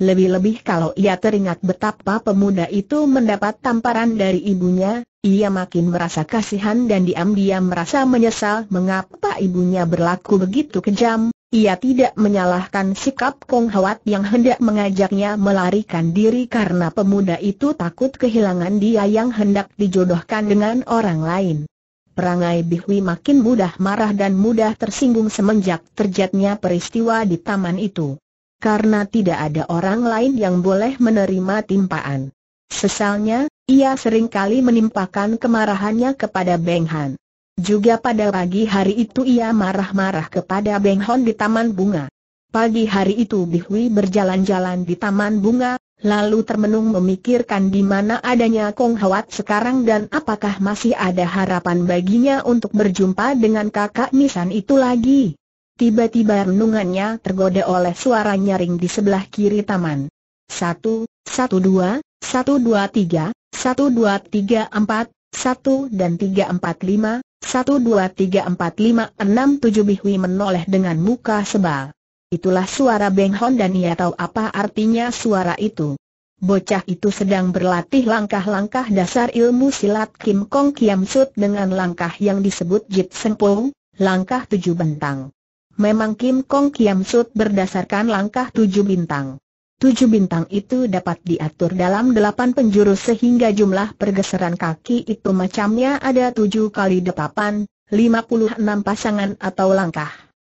Lebih-lebih kalau ia teringat betapa pemuda itu mendapat tamparan dari ibunya, ia makin merasa kasihan dan diam-diam merasa menyesal mengapa ibunya berlaku begitu kejam, ia tidak menyalahkan sikap Kong Hawat yang hendak mengajaknya melarikan diri karena pemuda itu takut kehilangan dia yang hendak dijodohkan dengan orang lain. Perangai Bihwi makin mudah marah dan mudah tersinggung semenjak terjadinya peristiwa di taman itu. Karena tidak ada orang lain yang boleh menerima timpaan. Sesalnya, ia seringkali menimpakan kemarahannya kepada Beng Han. Juga pada pagi hari itu ia marah-marah kepada Beng Hon di Taman Bunga. Pagi hari itu Bihui berjalan-jalan di Taman Bunga, lalu termenung memikirkan di mana adanya Kong Hwat sekarang dan apakah masih ada harapan baginya untuk berjumpa dengan kakak Nisan itu lagi. Tiba-tiba renungannya tergoda oleh suara nyaring di sebelah kiri taman. Satu, satu dua, satu dua tiga, satu dua tiga empat, 1 dan 345, 1 2 3 4 5 6 7 Bihwi menoleh dengan muka sebal. Itulah suara Beng Hon dan ia tahu apa artinya suara itu. Bocah itu sedang berlatih langkah-langkah dasar ilmu silat Kim Kong Kiam Sut dengan langkah yang disebut Jit Sengpung, langkah tujuh bentang. Memang Kim Kong Kiam Sut berdasarkan langkah tujuh bintang. Tujuh bintang itu dapat diatur dalam delapan penjuru sehingga jumlah pergeseran kaki itu macamnya ada tujuh kali lima puluh enam pasangan atau langkah.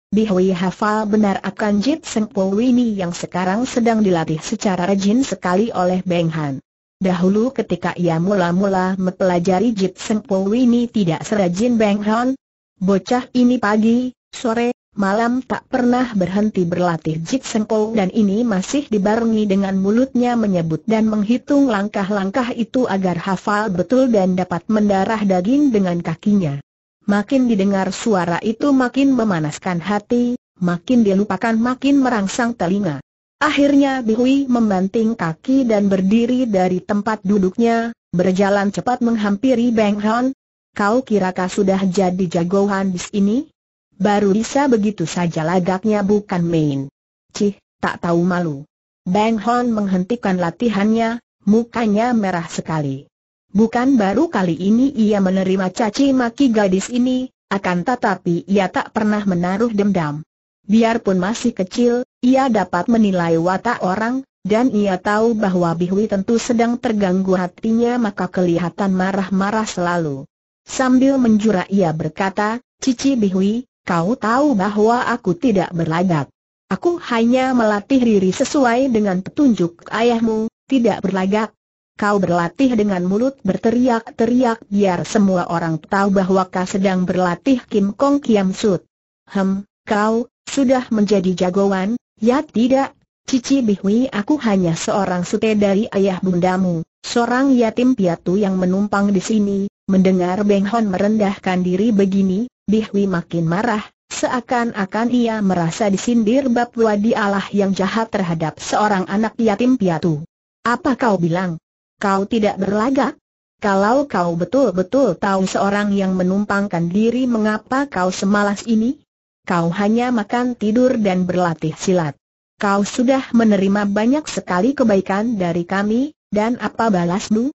Bihwi hafal benar akan Jit Seng Po Wini yang sekarang sedang dilatih secara rajin sekali oleh Beng Han. Dahulu ketika ia mula-mula mempelajari Jit Seng Po Wini tidak serajin Beng Han, bocah ini pagi, sore, malam tak pernah berhenti berlatih Jit Sengpong dan ini masih dibarengi dengan mulutnya menyebut dan menghitung langkah-langkah itu agar hafal betul dan dapat mendarah daging dengan kakinya. Makin didengar suara itu makin memanaskan hati, makin dilupakan makin merangsang telinga. Akhirnya Bihui membanting kaki dan berdiri dari tempat duduknya, berjalan cepat menghampiri Beng Hon. Kau kirakah sudah jadi jagoan di sini? baru bisa begitu saja lagaknya bukan main. Cih, tak tahu malu. Bang Hon menghentikan latihannya, mukanya merah sekali. Bukan baru kali ini ia menerima caci maki gadis ini, akan tetapi ia tak pernah menaruh dendam. Biarpun masih kecil, ia dapat menilai watak orang, dan ia tahu bahwa Bihui tentu sedang terganggu hatinya maka kelihatan marah-marah selalu. Sambil menjura ia berkata, Cici Bihui, Kau tahu bahwa aku tidak berlagak. Aku hanya melatih diri sesuai dengan petunjuk ayahmu, tidak berlagak. Kau berlatih dengan mulut berteriak-teriak biar semua orang tahu bahwa kau sedang berlatih Kim Kong Kiam Sut. Hem, kau, sudah menjadi jagoan, ya tidak, Cici Bihui aku hanya seorang sute dari ayah bundamu, seorang yatim piatu yang menumpang di sini, Mendengar Beng Hon merendahkan diri begini, Bihwi makin marah, seakan-akan ia merasa disindir bab wadi Allah yang jahat terhadap seorang anak yatim piatu. Apa kau bilang? Kau tidak berlagak? Kalau kau betul-betul tahu seorang yang menumpangkan diri mengapa kau semalas ini? Kau hanya makan tidur dan berlatih silat. Kau sudah menerima banyak sekali kebaikan dari kami, dan apa balasmu?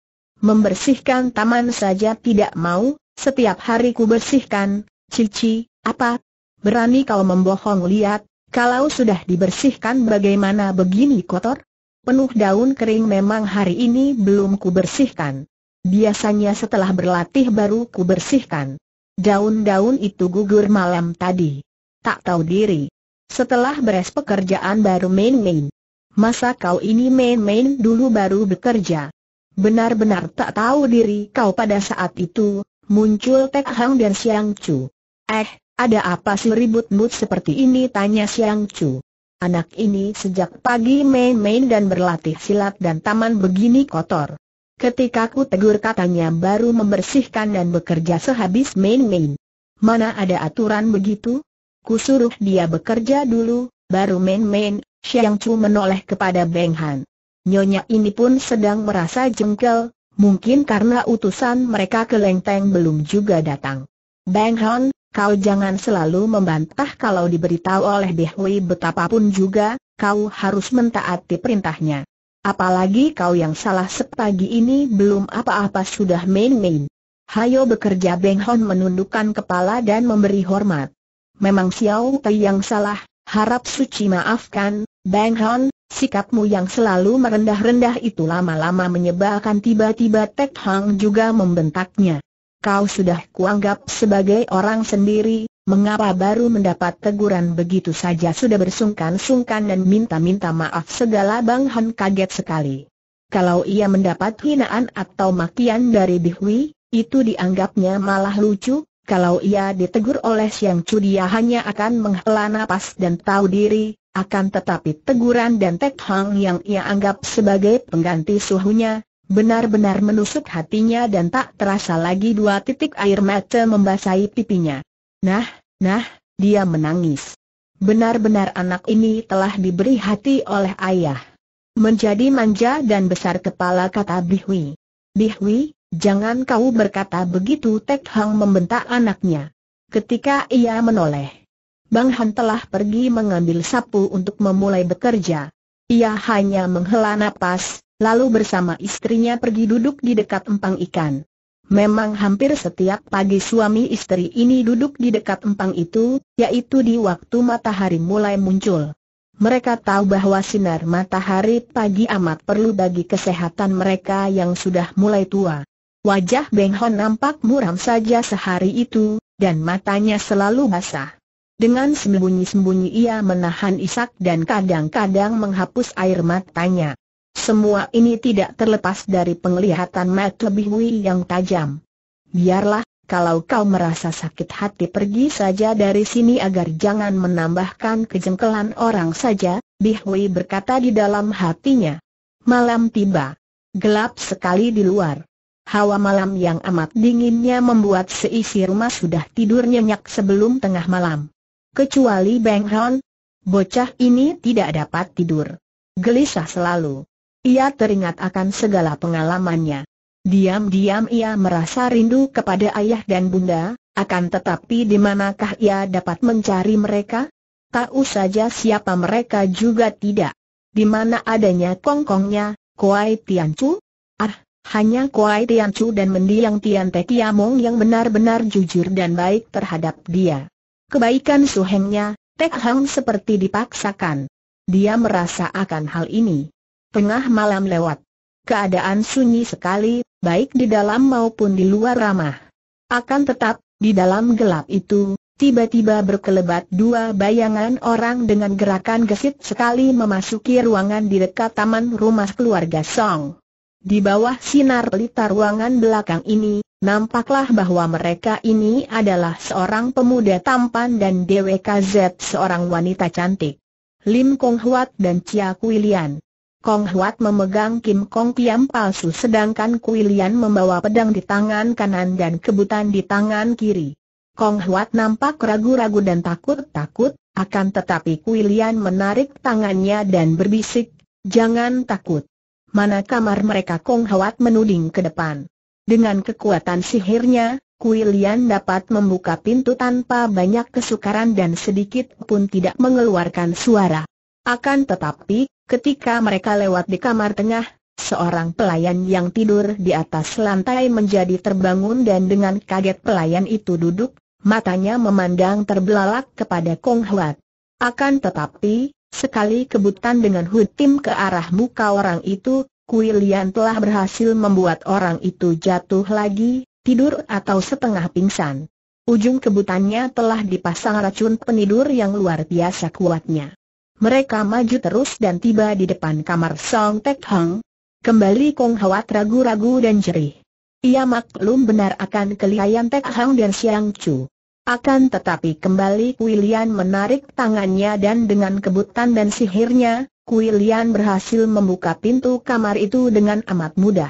Membersihkan taman saja tidak mau, setiap hari ku bersihkan, cici, apa? Berani kau membohong lihat, kalau sudah dibersihkan bagaimana begini kotor? Penuh daun kering memang hari ini belum ku bersihkan. Biasanya setelah berlatih baru ku bersihkan. Daun-daun itu gugur malam tadi. Tak tahu diri. Setelah beres pekerjaan baru main-main. Masa kau ini main-main dulu baru bekerja? Benar-benar tak tahu diri kau pada saat itu, muncul Tek Hang dan Siang Chu. Eh, ada apa sih ribut-mut seperti ini tanya Siang Chu. Anak ini sejak pagi main-main dan berlatih silat dan taman begini kotor. Ketika ku tegur katanya baru membersihkan dan bekerja sehabis main-main. Mana ada aturan begitu? Kusuruh dia bekerja dulu, baru main-main, siang Chu menoleh kepada Beng Han. Nyonya ini pun sedang merasa jengkel, mungkin karena utusan mereka ke Lengteng belum juga datang. Bang Hon, kau jangan selalu membantah kalau diberitahu oleh Behui betapapun juga, kau harus mentaati perintahnya. Apalagi kau yang salah sepagi ini belum apa-apa sudah main-main. Hayo bekerja Beng Hon menundukkan kepala dan memberi hormat. Memang Xiao Tai yang salah, harap suci maafkan, Bang Hon, Sikapmu yang selalu merendah-rendah itu lama-lama menyebalkan tiba-tiba Tek Hang juga membentaknya. Kau sudah kuanggap sebagai orang sendiri, mengapa baru mendapat teguran begitu saja sudah bersungkan-sungkan dan minta-minta maaf segala Bang Han kaget sekali. Kalau ia mendapat hinaan atau makian dari Bihui, itu dianggapnya malah lucu, kalau ia ditegur oleh Siang Cu dia hanya akan menghela napas dan tahu diri, akan tetapi teguran dan Tek Hang yang ia anggap sebagai pengganti suhunya, benar-benar menusuk hatinya dan tak terasa lagi dua titik air mata membasahi pipinya. Nah, nah, dia menangis. Benar-benar anak ini telah diberi hati oleh ayah. Menjadi manja dan besar kepala kata Bihui. Bihui, jangan kau berkata begitu Tek Hang membentak anaknya. Ketika ia menoleh. Bang Han telah pergi mengambil sapu untuk memulai bekerja. Ia hanya menghela nafas, lalu bersama istrinya pergi duduk di dekat empang ikan. Memang hampir setiap pagi suami istri ini duduk di dekat empang itu, yaitu di waktu matahari mulai muncul. Mereka tahu bahwa sinar matahari pagi amat perlu bagi kesehatan mereka yang sudah mulai tua. Wajah Beng Hon nampak muram saja sehari itu, dan matanya selalu basah. Dengan sembunyi-sembunyi ia menahan isak dan kadang-kadang menghapus air matanya. Semua ini tidak terlepas dari penglihatan Mat Lebih Hui yang tajam. Biarlah, kalau kau merasa sakit hati pergi saja dari sini agar jangan menambahkan kejengkelan orang saja, Bihui berkata di dalam hatinya. Malam tiba. Gelap sekali di luar. Hawa malam yang amat dinginnya membuat seisi rumah sudah tidur nyenyak sebelum tengah malam. Kecuali Beng Hon, bocah ini tidak dapat tidur. Gelisah selalu. Ia teringat akan segala pengalamannya. Diam-diam ia merasa rindu kepada ayah dan bunda, akan tetapi di manakah ia dapat mencari mereka? Tahu saja siapa mereka juga tidak. Di mana adanya kongkongnya, Kuai Chu? Ah, hanya Kuai Chu dan mendiang Tian Te Tiamong yang benar-benar jujur dan baik terhadap dia. Kebaikan suhengnya, Tek Hang seperti dipaksakan. Dia merasa akan hal ini. Tengah malam lewat. Keadaan sunyi sekali, baik di dalam maupun di luar ramah. Akan tetap, di dalam gelap itu, tiba-tiba berkelebat dua bayangan orang dengan gerakan gesit sekali memasuki ruangan di dekat taman rumah keluarga Song. Di bawah sinar pelita ruangan belakang ini, Nampaklah bahwa mereka ini adalah seorang pemuda tampan dan DWKZ seorang wanita cantik. Lim Kong Huat dan Chia Kui Lian. Kong Huat memegang Kim Kong Piam palsu sedangkan Kui Lian membawa pedang di tangan kanan dan kebutan di tangan kiri. Kong Huat nampak ragu-ragu dan takut-takut, akan tetapi Kui Lian menarik tangannya dan berbisik, jangan takut. Mana kamar mereka Kong Huat menuding ke depan. Dengan kekuatan sihirnya, Kui Lian dapat membuka pintu tanpa banyak kesukaran dan sedikit pun tidak mengeluarkan suara. Akan tetapi, ketika mereka lewat di kamar tengah, seorang pelayan yang tidur di atas lantai menjadi terbangun dan dengan kaget pelayan itu duduk, matanya memandang terbelalak kepada Kong Huat. Akan tetapi, sekali kebutan dengan hutim ke arah muka orang itu, Kuilian telah berhasil membuat orang itu jatuh lagi, tidur atau setengah pingsan. Ujung kebutannya telah dipasang racun penidur yang luar biasa kuatnya. Mereka maju terus dan tiba di depan kamar Song Tek Hong. Kembali Kong Hawat ragu-ragu dan jerih. Ia maklum benar akan kelihayan Tek Hong dan Siang Chu. Akan tetapi kembali Kuilian menarik tangannya dan dengan kebutan dan sihirnya, Kuilian berhasil membuka pintu kamar itu dengan amat mudah.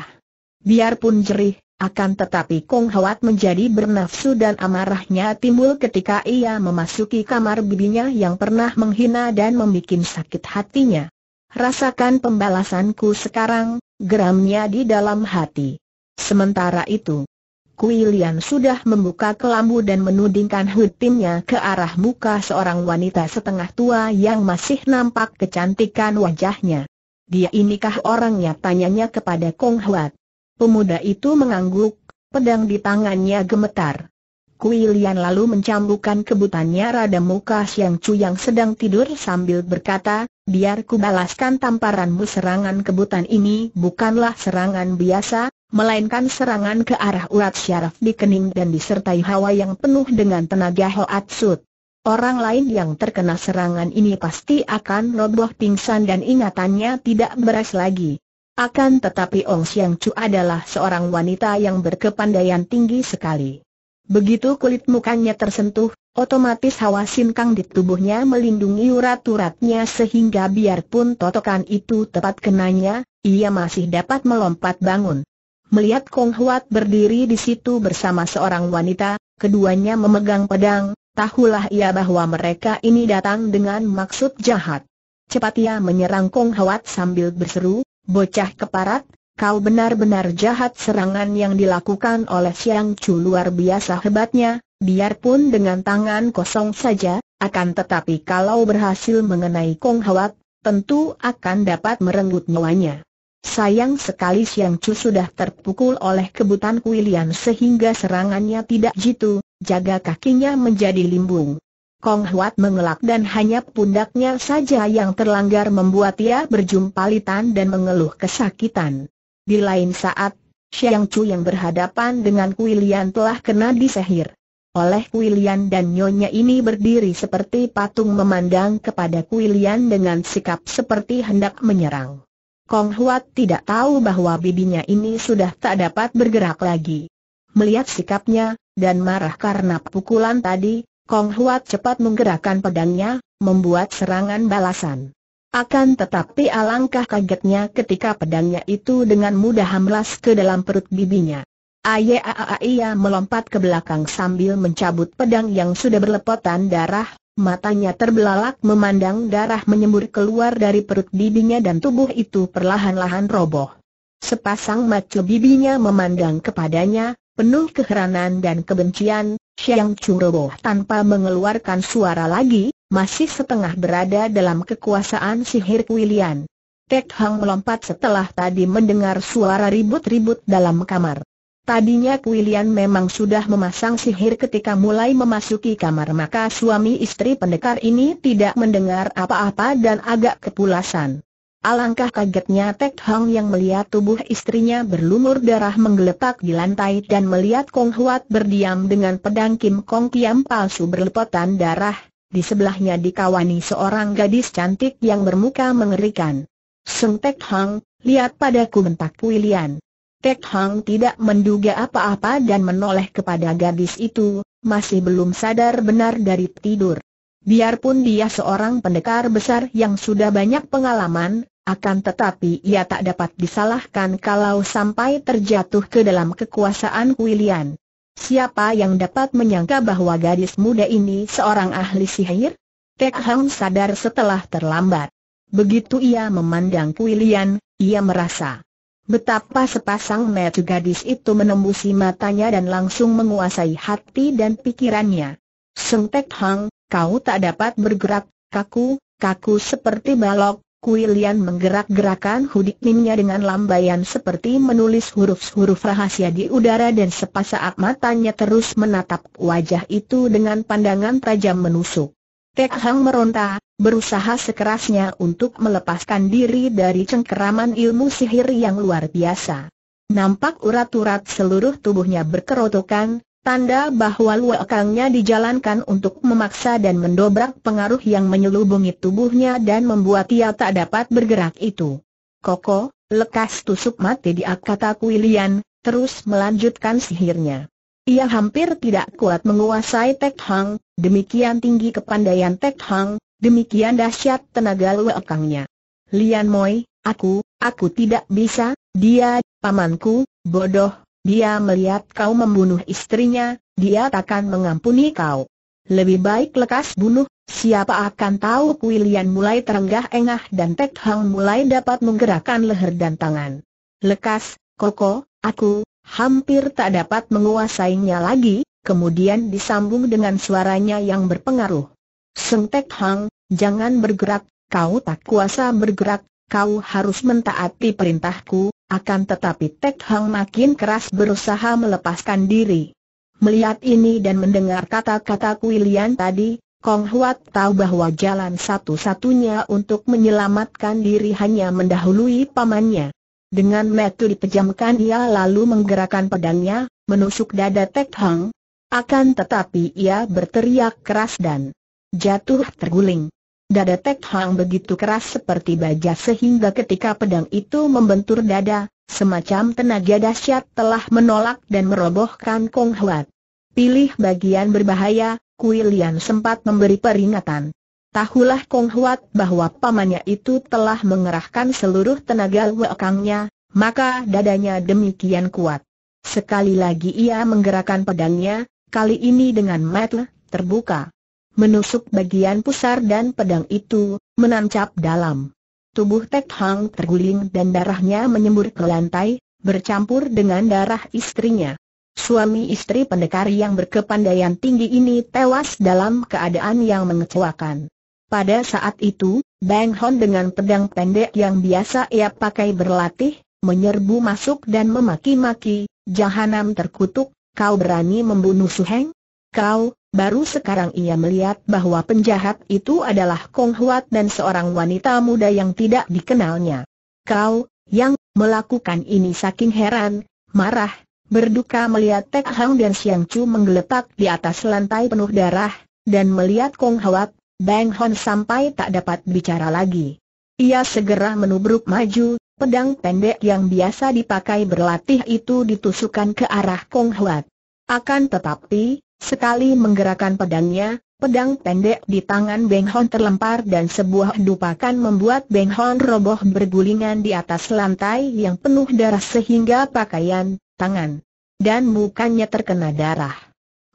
Biarpun jerih, akan tetapi Kong Hwat menjadi bernafsu dan amarahnya timbul ketika ia memasuki kamar bibinya yang pernah menghina dan membuat sakit hatinya. Rasakan pembalasanku sekarang, geramnya di dalam hati. Sementara itu, Kuilian sudah membuka kelambu dan menudingkan hutinnya ke arah muka seorang wanita setengah tua yang masih nampak kecantikan wajahnya. Dia inikah orangnya tanyanya kepada Kong Huat. Pemuda itu mengangguk, pedang di tangannya gemetar. Kui lalu mencambukkan kebutannya rada muka Siang cu yang sedang tidur sambil berkata, biar ku balaskan tamparanmu serangan kebutan ini bukanlah serangan biasa, melainkan serangan ke arah urat syaraf di kening dan disertai hawa yang penuh dengan tenaga Hoatsut. Orang lain yang terkena serangan ini pasti akan roboh pingsan dan ingatannya tidak beres lagi. Akan tetapi Ong Siang Chu adalah seorang wanita yang berkepandaian tinggi sekali. Begitu kulit mukanya tersentuh, otomatis hawa sinkang di tubuhnya melindungi urat-uratnya sehingga biarpun totokan itu tepat kenanya, ia masih dapat melompat bangun. Melihat Kong Huat berdiri di situ bersama seorang wanita, keduanya memegang pedang, tahulah ia bahwa mereka ini datang dengan maksud jahat. Cepat ia menyerang Kong Huat sambil berseru, bocah keparat, kau benar-benar jahat serangan yang dilakukan oleh Siang Chu luar biasa hebatnya, biarpun dengan tangan kosong saja, akan tetapi kalau berhasil mengenai Kong Huat, tentu akan dapat merenggut nyawanya. Sayang sekali Siang Chu sudah terpukul oleh kebutan Kuilian sehingga serangannya tidak jitu, jaga kakinya menjadi limbung. Kong Huat mengelak dan hanya pundaknya saja yang terlanggar membuat ia berjumpalitan dan mengeluh kesakitan. Di lain saat, Siang Chu yang berhadapan dengan Kuilian telah kena disihir. Oleh Kuilian dan Nyonya ini berdiri seperti patung memandang kepada Kuilian dengan sikap seperti hendak menyerang. Kong Huat tidak tahu bahwa bibinya ini sudah tak dapat bergerak lagi. Melihat sikapnya, dan marah karena pukulan tadi, Kong Huat cepat menggerakkan pedangnya, membuat serangan balasan. Akan tetapi alangkah kagetnya ketika pedangnya itu dengan mudah hamlas ke dalam perut bibinya. Ayaaaa ia melompat ke belakang sambil mencabut pedang yang sudah berlepotan darah, Matanya terbelalak memandang darah menyembur keluar dari perut bibinya dan tubuh itu perlahan-lahan roboh. Sepasang mata bibinya memandang kepadanya, penuh keheranan dan kebencian, Xiang Chu roboh tanpa mengeluarkan suara lagi, masih setengah berada dalam kekuasaan sihir Wilian. Tek Hang melompat setelah tadi mendengar suara ribut-ribut dalam kamar. Tadinya Kuilian memang sudah memasang sihir ketika mulai memasuki kamar maka suami istri pendekar ini tidak mendengar apa-apa dan agak kepulasan. Alangkah kagetnya Tek Hang yang melihat tubuh istrinya berlumur darah menggeletak di lantai dan melihat Kong Huat berdiam dengan pedang Kim Kong Kiam palsu berlepotan darah, di sebelahnya dikawani seorang gadis cantik yang bermuka mengerikan. Seng Tek Hang, lihat padaku bentak Kuilian. Tek Hang tidak menduga apa-apa dan menoleh kepada gadis itu, masih belum sadar benar dari tidur. Biarpun dia seorang pendekar besar yang sudah banyak pengalaman, akan tetapi ia tak dapat disalahkan kalau sampai terjatuh ke dalam kekuasaan Kuilian. Siapa yang dapat menyangka bahwa gadis muda ini seorang ahli sihir? Tek Hang sadar setelah terlambat. Begitu ia memandang Kuilian, ia merasa Betapa sepasang mata gadis itu menembusi matanya dan langsung menguasai hati dan pikirannya. Seng Tek Hang, kau tak dapat bergerak, kaku, kaku seperti balok, Kuilian menggerak-gerakan hudikminnya dengan lambaian seperti menulis huruf-huruf rahasia di udara dan sepasang matanya terus menatap wajah itu dengan pandangan tajam menusuk. Tek Hang meronta, berusaha sekerasnya untuk melepaskan diri dari cengkeraman ilmu sihir yang luar biasa. Nampak urat-urat seluruh tubuhnya berkerotokan, tanda bahwa luakangnya dijalankan untuk memaksa dan mendobrak pengaruh yang menyelubungi tubuhnya dan membuat ia tak dapat bergerak itu. Koko, lekas tusuk mati di kata Kuilian, terus melanjutkan sihirnya. Ia hampir tidak kuat menguasai Tek Hang, demikian tinggi kepandaian Tek Hang, Demikian dahsyat tenaga luekangnya. Lian Moi, aku, aku tidak bisa, dia, pamanku, bodoh, dia melihat kau membunuh istrinya, dia takkan mengampuni kau. Lebih baik lekas bunuh, siapa akan tahu Kuilian mulai terenggah-engah dan Tek Hang mulai dapat menggerakkan leher dan tangan. Lekas, Koko, aku, hampir tak dapat menguasainya lagi, kemudian disambung dengan suaranya yang berpengaruh. Tek Hang, jangan bergerak, kau tak kuasa bergerak, kau harus mentaati perintahku, akan tetapi Tek Hang makin keras berusaha melepaskan diri. Melihat ini dan mendengar kata-kata Kuilian tadi, Kong Huat tahu bahwa jalan satu-satunya untuk menyelamatkan diri hanya mendahului pamannya. Dengan metu dipejamkan ia lalu menggerakkan pedangnya, menusuk dada Tek Hang. Akan tetapi ia berteriak keras dan jatuh terguling. Dada Tek Hang begitu keras seperti baja sehingga ketika pedang itu membentur dada, semacam tenaga dahsyat telah menolak dan merobohkan Kong Huat. Pilih bagian berbahaya, Kui sempat memberi peringatan. Tahulah Kong Huat bahwa pamannya itu telah mengerahkan seluruh tenaga wakangnya, maka dadanya demikian kuat. Sekali lagi ia menggerakkan pedangnya, kali ini dengan metel, terbuka menusuk bagian pusar dan pedang itu, menancap dalam. Tubuh Tek Hang terguling dan darahnya menyembur ke lantai, bercampur dengan darah istrinya. Suami istri pendekar yang berkepandaian tinggi ini tewas dalam keadaan yang mengecewakan. Pada saat itu, Bang Hon dengan pedang pendek yang biasa ia pakai berlatih, menyerbu masuk dan memaki-maki, Jahanam terkutuk, kau berani membunuh Suheng? Kau, Baru sekarang ia melihat bahwa penjahat itu adalah Kong Huat dan seorang wanita muda yang tidak dikenalnya. Kau, yang melakukan ini saking heran, marah, berduka melihat Tek Hang dan Siang Chu menggeletak di atas lantai penuh darah, dan melihat Kong Huat, Bang Hon sampai tak dapat bicara lagi. Ia segera menubruk maju, pedang pendek yang biasa dipakai berlatih itu ditusukan ke arah Kong Huat. Akan tetapi, Sekali menggerakkan pedangnya, pedang pendek di tangan Beng Hon terlempar dan sebuah dupakan membuat Beng Hon roboh bergulingan di atas lantai yang penuh darah sehingga pakaian, tangan, dan mukanya terkena darah.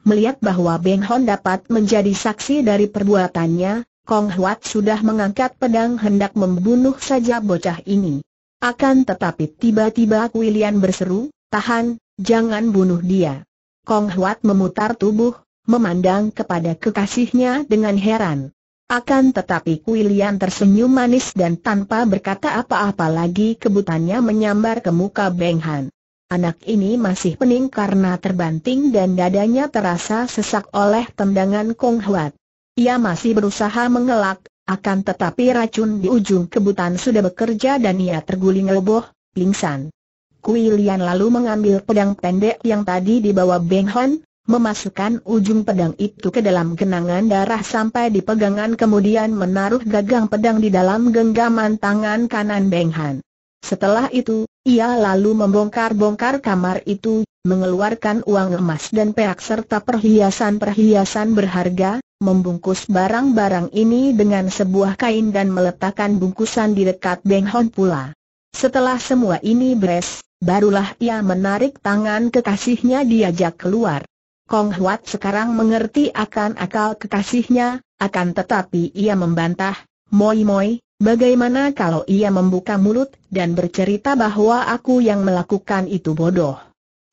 Melihat bahwa Beng Hon dapat menjadi saksi dari perbuatannya, Kong Huat sudah mengangkat pedang hendak membunuh saja bocah ini. Akan tetapi tiba-tiba Kuilian berseru, tahan, jangan bunuh dia. Kong Huat memutar tubuh, memandang kepada kekasihnya dengan heran. Akan tetapi Kuilian tersenyum manis dan tanpa berkata apa-apa lagi kebutannya menyambar ke muka Beng Han. Anak ini masih pening karena terbanting dan dadanya terasa sesak oleh tendangan Kong Huat. Ia masih berusaha mengelak, akan tetapi racun di ujung kebutan sudah bekerja dan ia terguling leboh, pingsan. Kuilian lalu mengambil pedang pendek yang tadi dibawa Beng Hon, memasukkan ujung pedang itu ke dalam genangan darah sampai di pegangan kemudian menaruh gagang pedang di dalam genggaman tangan kanan Beng Hon. Setelah itu, ia lalu membongkar-bongkar kamar itu, mengeluarkan uang emas dan perak serta perhiasan-perhiasan berharga, membungkus barang-barang ini dengan sebuah kain dan meletakkan bungkusan di dekat Beng Hon pula. Setelah semua ini beres, barulah ia menarik tangan kekasihnya diajak keluar. Kong Huat sekarang mengerti akan akal kekasihnya, akan tetapi ia membantah, Moi Moi, bagaimana kalau ia membuka mulut dan bercerita bahwa aku yang melakukan itu bodoh?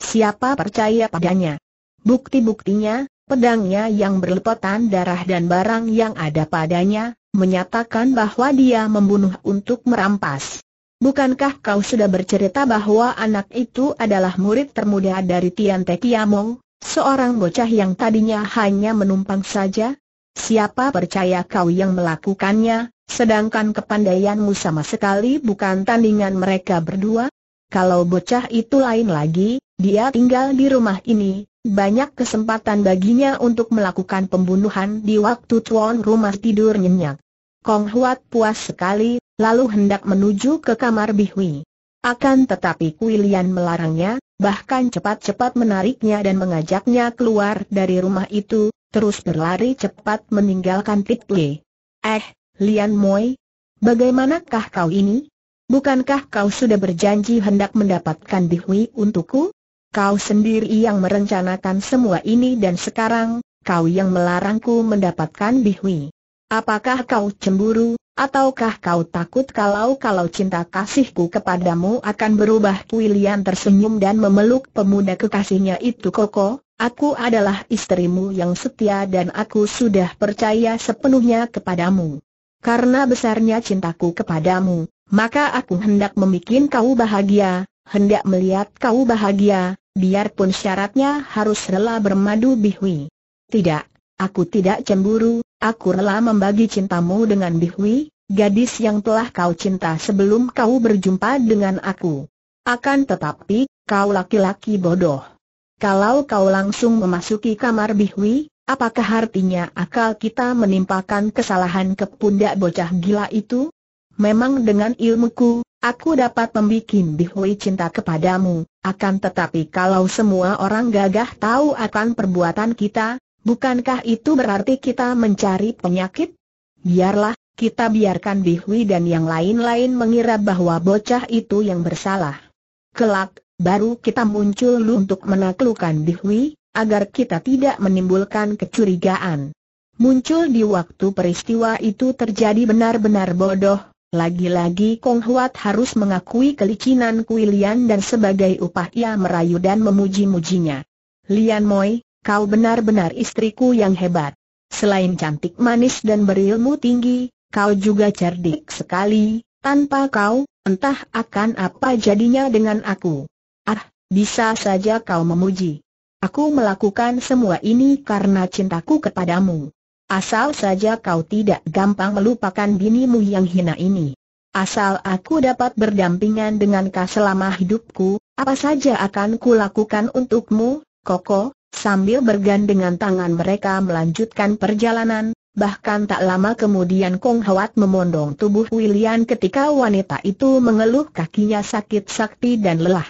Siapa percaya padanya? Bukti-buktinya, pedangnya yang berlepotan darah dan barang yang ada padanya, menyatakan bahwa dia membunuh untuk merampas. Bukankah kau sudah bercerita bahwa anak itu adalah murid termuda dari Tian Te Kiamong, seorang bocah yang tadinya hanya menumpang saja? Siapa percaya kau yang melakukannya, sedangkan kepandaianmu sama sekali bukan tandingan mereka berdua? Kalau bocah itu lain lagi, dia tinggal di rumah ini, banyak kesempatan baginya untuk melakukan pembunuhan di waktu tuan rumah tidur nyenyak. Kong Huat puas sekali lalu hendak menuju ke kamar Bihui. Akan tetapi Kuilian melarangnya, bahkan cepat-cepat menariknya dan mengajaknya keluar dari rumah itu, terus berlari cepat meninggalkan Title. Eh, Lian Moi, bagaimanakah kau ini? Bukankah kau sudah berjanji hendak mendapatkan Bihui untukku? Kau sendiri yang merencanakan semua ini dan sekarang, kau yang melarangku mendapatkan Bihui. Apakah kau cemburu, Ataukah kau takut kalau-kalau cinta kasihku kepadamu akan berubah Kuilian tersenyum dan memeluk pemuda kekasihnya itu Koko, aku adalah istrimu yang setia dan aku sudah percaya sepenuhnya kepadamu. Karena besarnya cintaku kepadamu, maka aku hendak membuat kau bahagia, hendak melihat kau bahagia, biarpun syaratnya harus rela bermadu bihwi. Tidak, aku tidak cemburu, Aku rela membagi cintamu dengan Bihwi, gadis yang telah kau cinta sebelum kau berjumpa dengan aku. Akan tetapi, kau laki-laki bodoh. Kalau kau langsung memasuki kamar Bihwi, apakah artinya akal kita menimpakan kesalahan ke pundak bocah gila itu? Memang dengan ilmuku, Aku dapat membuat Bihwi cinta kepadamu, akan tetapi kalau semua orang gagah tahu akan perbuatan kita, Bukankah itu berarti kita mencari penyakit? Biarlah, kita biarkan Bihui dan yang lain-lain mengira bahwa bocah itu yang bersalah. Kelak, baru kita muncul untuk menaklukkan Bihui, agar kita tidak menimbulkan kecurigaan. Muncul di waktu peristiwa itu terjadi benar-benar bodoh, lagi-lagi Kong Huat harus mengakui kelicinan Kui Lian dan sebagai upah ia merayu dan memuji-mujinya. Lian Moi, kau benar-benar istriku yang hebat. Selain cantik manis dan berilmu tinggi, kau juga cerdik sekali, tanpa kau, entah akan apa jadinya dengan aku. Ah, bisa saja kau memuji. Aku melakukan semua ini karena cintaku kepadamu. Asal saja kau tidak gampang melupakan binimu yang hina ini. Asal aku dapat berdampingan dengan kau selama hidupku, apa saja akan kulakukan untukmu, Koko, Sambil bergandengan tangan mereka melanjutkan perjalanan, bahkan tak lama kemudian Kong Hawat memondong tubuh William ketika wanita itu mengeluh kakinya sakit sakti dan lelah.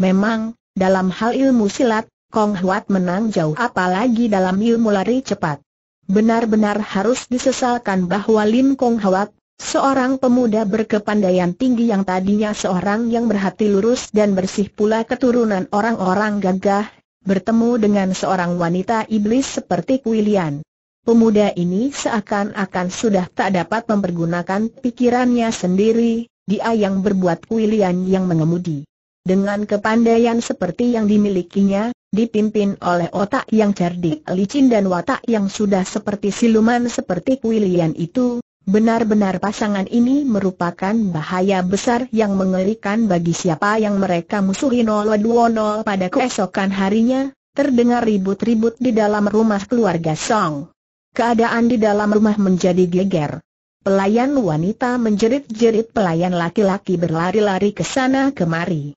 Memang, dalam hal ilmu silat, Kong Hwat menang jauh apalagi dalam ilmu lari cepat. Benar-benar harus disesalkan bahwa Lim Kong Hwat, seorang pemuda berkepandaian tinggi yang tadinya seorang yang berhati lurus dan bersih pula keturunan orang-orang gagah, bertemu dengan seorang wanita iblis seperti Kuilian. Pemuda ini seakan-akan sudah tak dapat mempergunakan pikirannya sendiri, dia yang berbuat Kuilian yang mengemudi. Dengan kepandaian seperti yang dimilikinya, dipimpin oleh otak yang cerdik licin dan watak yang sudah seperti siluman seperti Kuilian itu, Benar-benar pasangan ini merupakan bahaya besar yang mengerikan bagi siapa yang mereka musuhi 020 pada keesokan harinya, terdengar ribut-ribut di dalam rumah keluarga Song. Keadaan di dalam rumah menjadi geger. Pelayan wanita menjerit-jerit pelayan laki-laki berlari-lari ke sana kemari.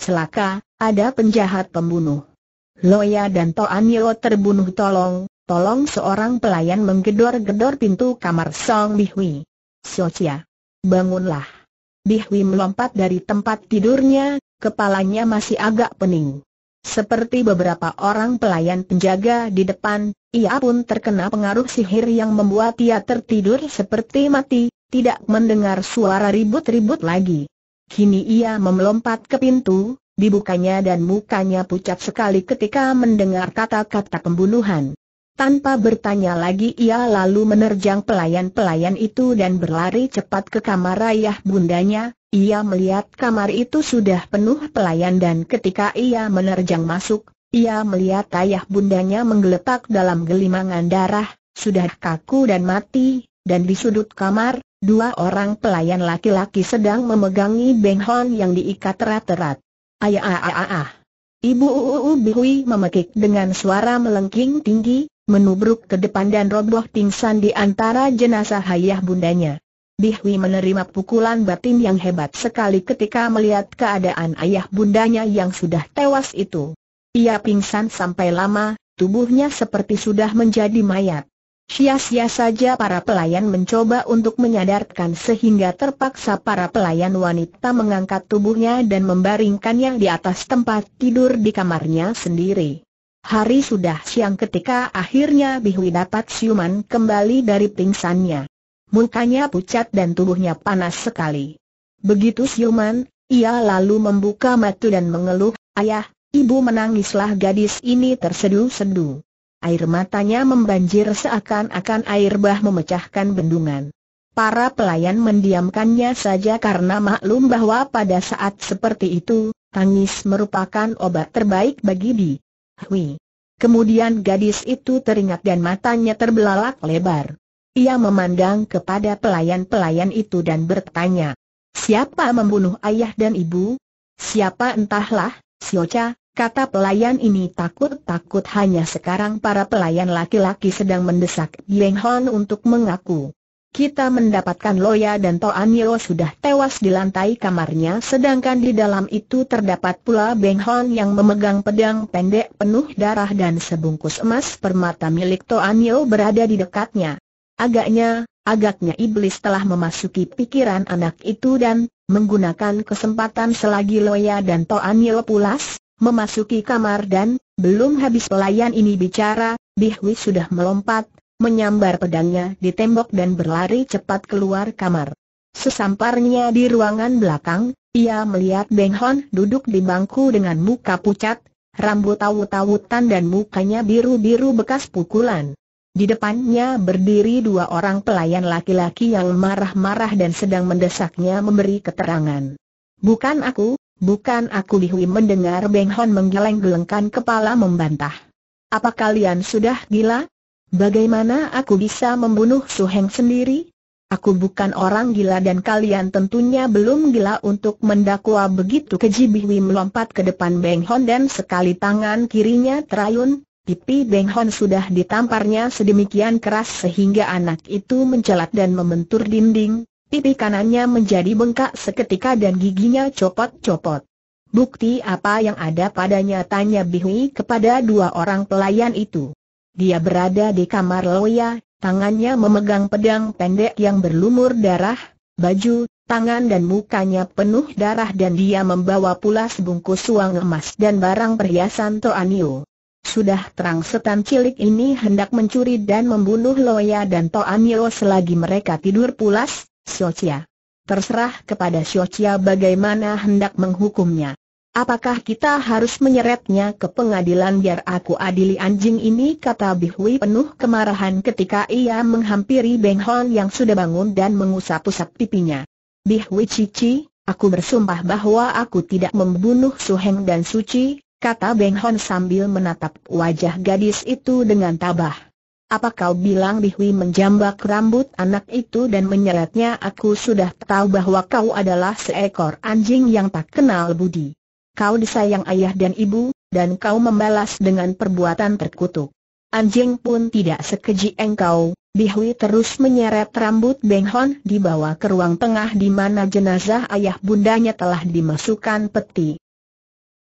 Celaka, ada penjahat pembunuh. Loya dan Toanyo terbunuh tolong, Tolong seorang pelayan menggedor-gedor pintu kamar Song Bihui. Socia. Bangunlah. Bihui melompat dari tempat tidurnya, kepalanya masih agak pening. Seperti beberapa orang pelayan penjaga di depan, ia pun terkena pengaruh sihir yang membuat ia tertidur seperti mati, tidak mendengar suara ribut-ribut lagi. Kini ia melompat ke pintu, dibukanya dan mukanya pucat sekali ketika mendengar kata-kata pembunuhan. Tanpa bertanya lagi ia lalu menerjang pelayan-pelayan itu dan berlari cepat ke kamar ayah bundanya, ia melihat kamar itu sudah penuh pelayan dan ketika ia menerjang masuk, ia melihat ayah bundanya menggeletak dalam gelimangan darah, sudah kaku dan mati, dan di sudut kamar, dua orang pelayan laki-laki sedang memegangi benghon yang diikat erat-erat. Ayah ayah ayah. Ah, ah. Ibu Uu Bihui memekik dengan suara melengking tinggi, menubruk ke depan dan roboh pingsan di antara jenazah ayah bundanya. Bihwi menerima pukulan batin yang hebat sekali ketika melihat keadaan ayah bundanya yang sudah tewas itu. Ia pingsan sampai lama, tubuhnya seperti sudah menjadi mayat. Sia-sia saja para pelayan mencoba untuk menyadarkan sehingga terpaksa para pelayan wanita mengangkat tubuhnya dan membaringkannya di atas tempat tidur di kamarnya sendiri. Hari sudah siang ketika akhirnya Bihui dapat siuman kembali dari pingsannya. Mukanya pucat dan tubuhnya panas sekali. Begitu siuman, ia lalu membuka mata dan mengeluh, Ayah, ibu menangislah gadis ini tersedu sedu Air matanya membanjir seakan-akan air bah memecahkan bendungan. Para pelayan mendiamkannya saja karena maklum bahwa pada saat seperti itu, tangis merupakan obat terbaik bagi Bi. Hui. Kemudian gadis itu teringat dan matanya terbelalak lebar. Ia memandang kepada pelayan-pelayan itu dan bertanya, Siapa membunuh ayah dan ibu? Siapa entahlah, sioca, kata pelayan ini takut-takut hanya sekarang para pelayan laki-laki sedang mendesak Yeng Hon untuk mengaku kita mendapatkan Loya dan Toan Yeo sudah tewas di lantai kamarnya sedangkan di dalam itu terdapat pula Beng Hon yang memegang pedang pendek penuh darah dan sebungkus emas permata milik Toan Yeo berada di dekatnya. Agaknya, agaknya iblis telah memasuki pikiran anak itu dan, menggunakan kesempatan selagi Loya dan Toan Yeo pulas, memasuki kamar dan, belum habis pelayan ini bicara, Bihwi sudah melompat, menyambar pedangnya di tembok dan berlari cepat keluar kamar. Sesamparnya di ruangan belakang, ia melihat Beng Hon duduk di bangku dengan muka pucat, rambut tawut-tawutan dan mukanya biru-biru bekas pukulan. Di depannya berdiri dua orang pelayan laki-laki yang marah-marah dan sedang mendesaknya memberi keterangan. Bukan aku, bukan aku Li Hui mendengar Beng Hon menggeleng-gelengkan kepala membantah. Apa kalian sudah gila? Bagaimana aku bisa membunuh Su Heng sendiri? Aku bukan orang gila dan kalian tentunya belum gila untuk mendakwa begitu keji Biwi melompat ke depan Beng Hon dan sekali tangan kirinya terayun, pipi Beng Hon sudah ditamparnya sedemikian keras sehingga anak itu mencelat dan membentur dinding, pipi kanannya menjadi bengkak seketika dan giginya copot-copot. Bukti apa yang ada padanya tanya Biwi kepada dua orang pelayan itu. Dia berada di kamar Loya, tangannya memegang pedang pendek yang berlumur darah, baju, tangan dan mukanya penuh darah dan dia membawa pula sebungkus uang emas dan barang perhiasan Toanio. Sudah terang setan cilik ini hendak mencuri dan membunuh Loya dan Toanio selagi mereka tidur pulas, Siocia. Terserah kepada Siocia bagaimana hendak menghukumnya. Apakah kita harus menyeretnya ke pengadilan biar aku adili anjing ini kata Bihui penuh kemarahan ketika ia menghampiri Beng Hon yang sudah bangun dan mengusap-usap pipinya. Bihui cici, aku bersumpah bahwa aku tidak membunuh Heng dan Suci, kata Beng Hon sambil menatap wajah gadis itu dengan tabah. Apa kau bilang Bihui menjambak rambut anak itu dan menyeretnya aku sudah tahu bahwa kau adalah seekor anjing yang tak kenal budi kau disayang ayah dan ibu, dan kau membalas dengan perbuatan terkutuk. Anjing pun tidak sekeji engkau, Bihui terus menyeret rambut Beng Hon dibawa ke ruang tengah di mana jenazah ayah bundanya telah dimasukkan peti.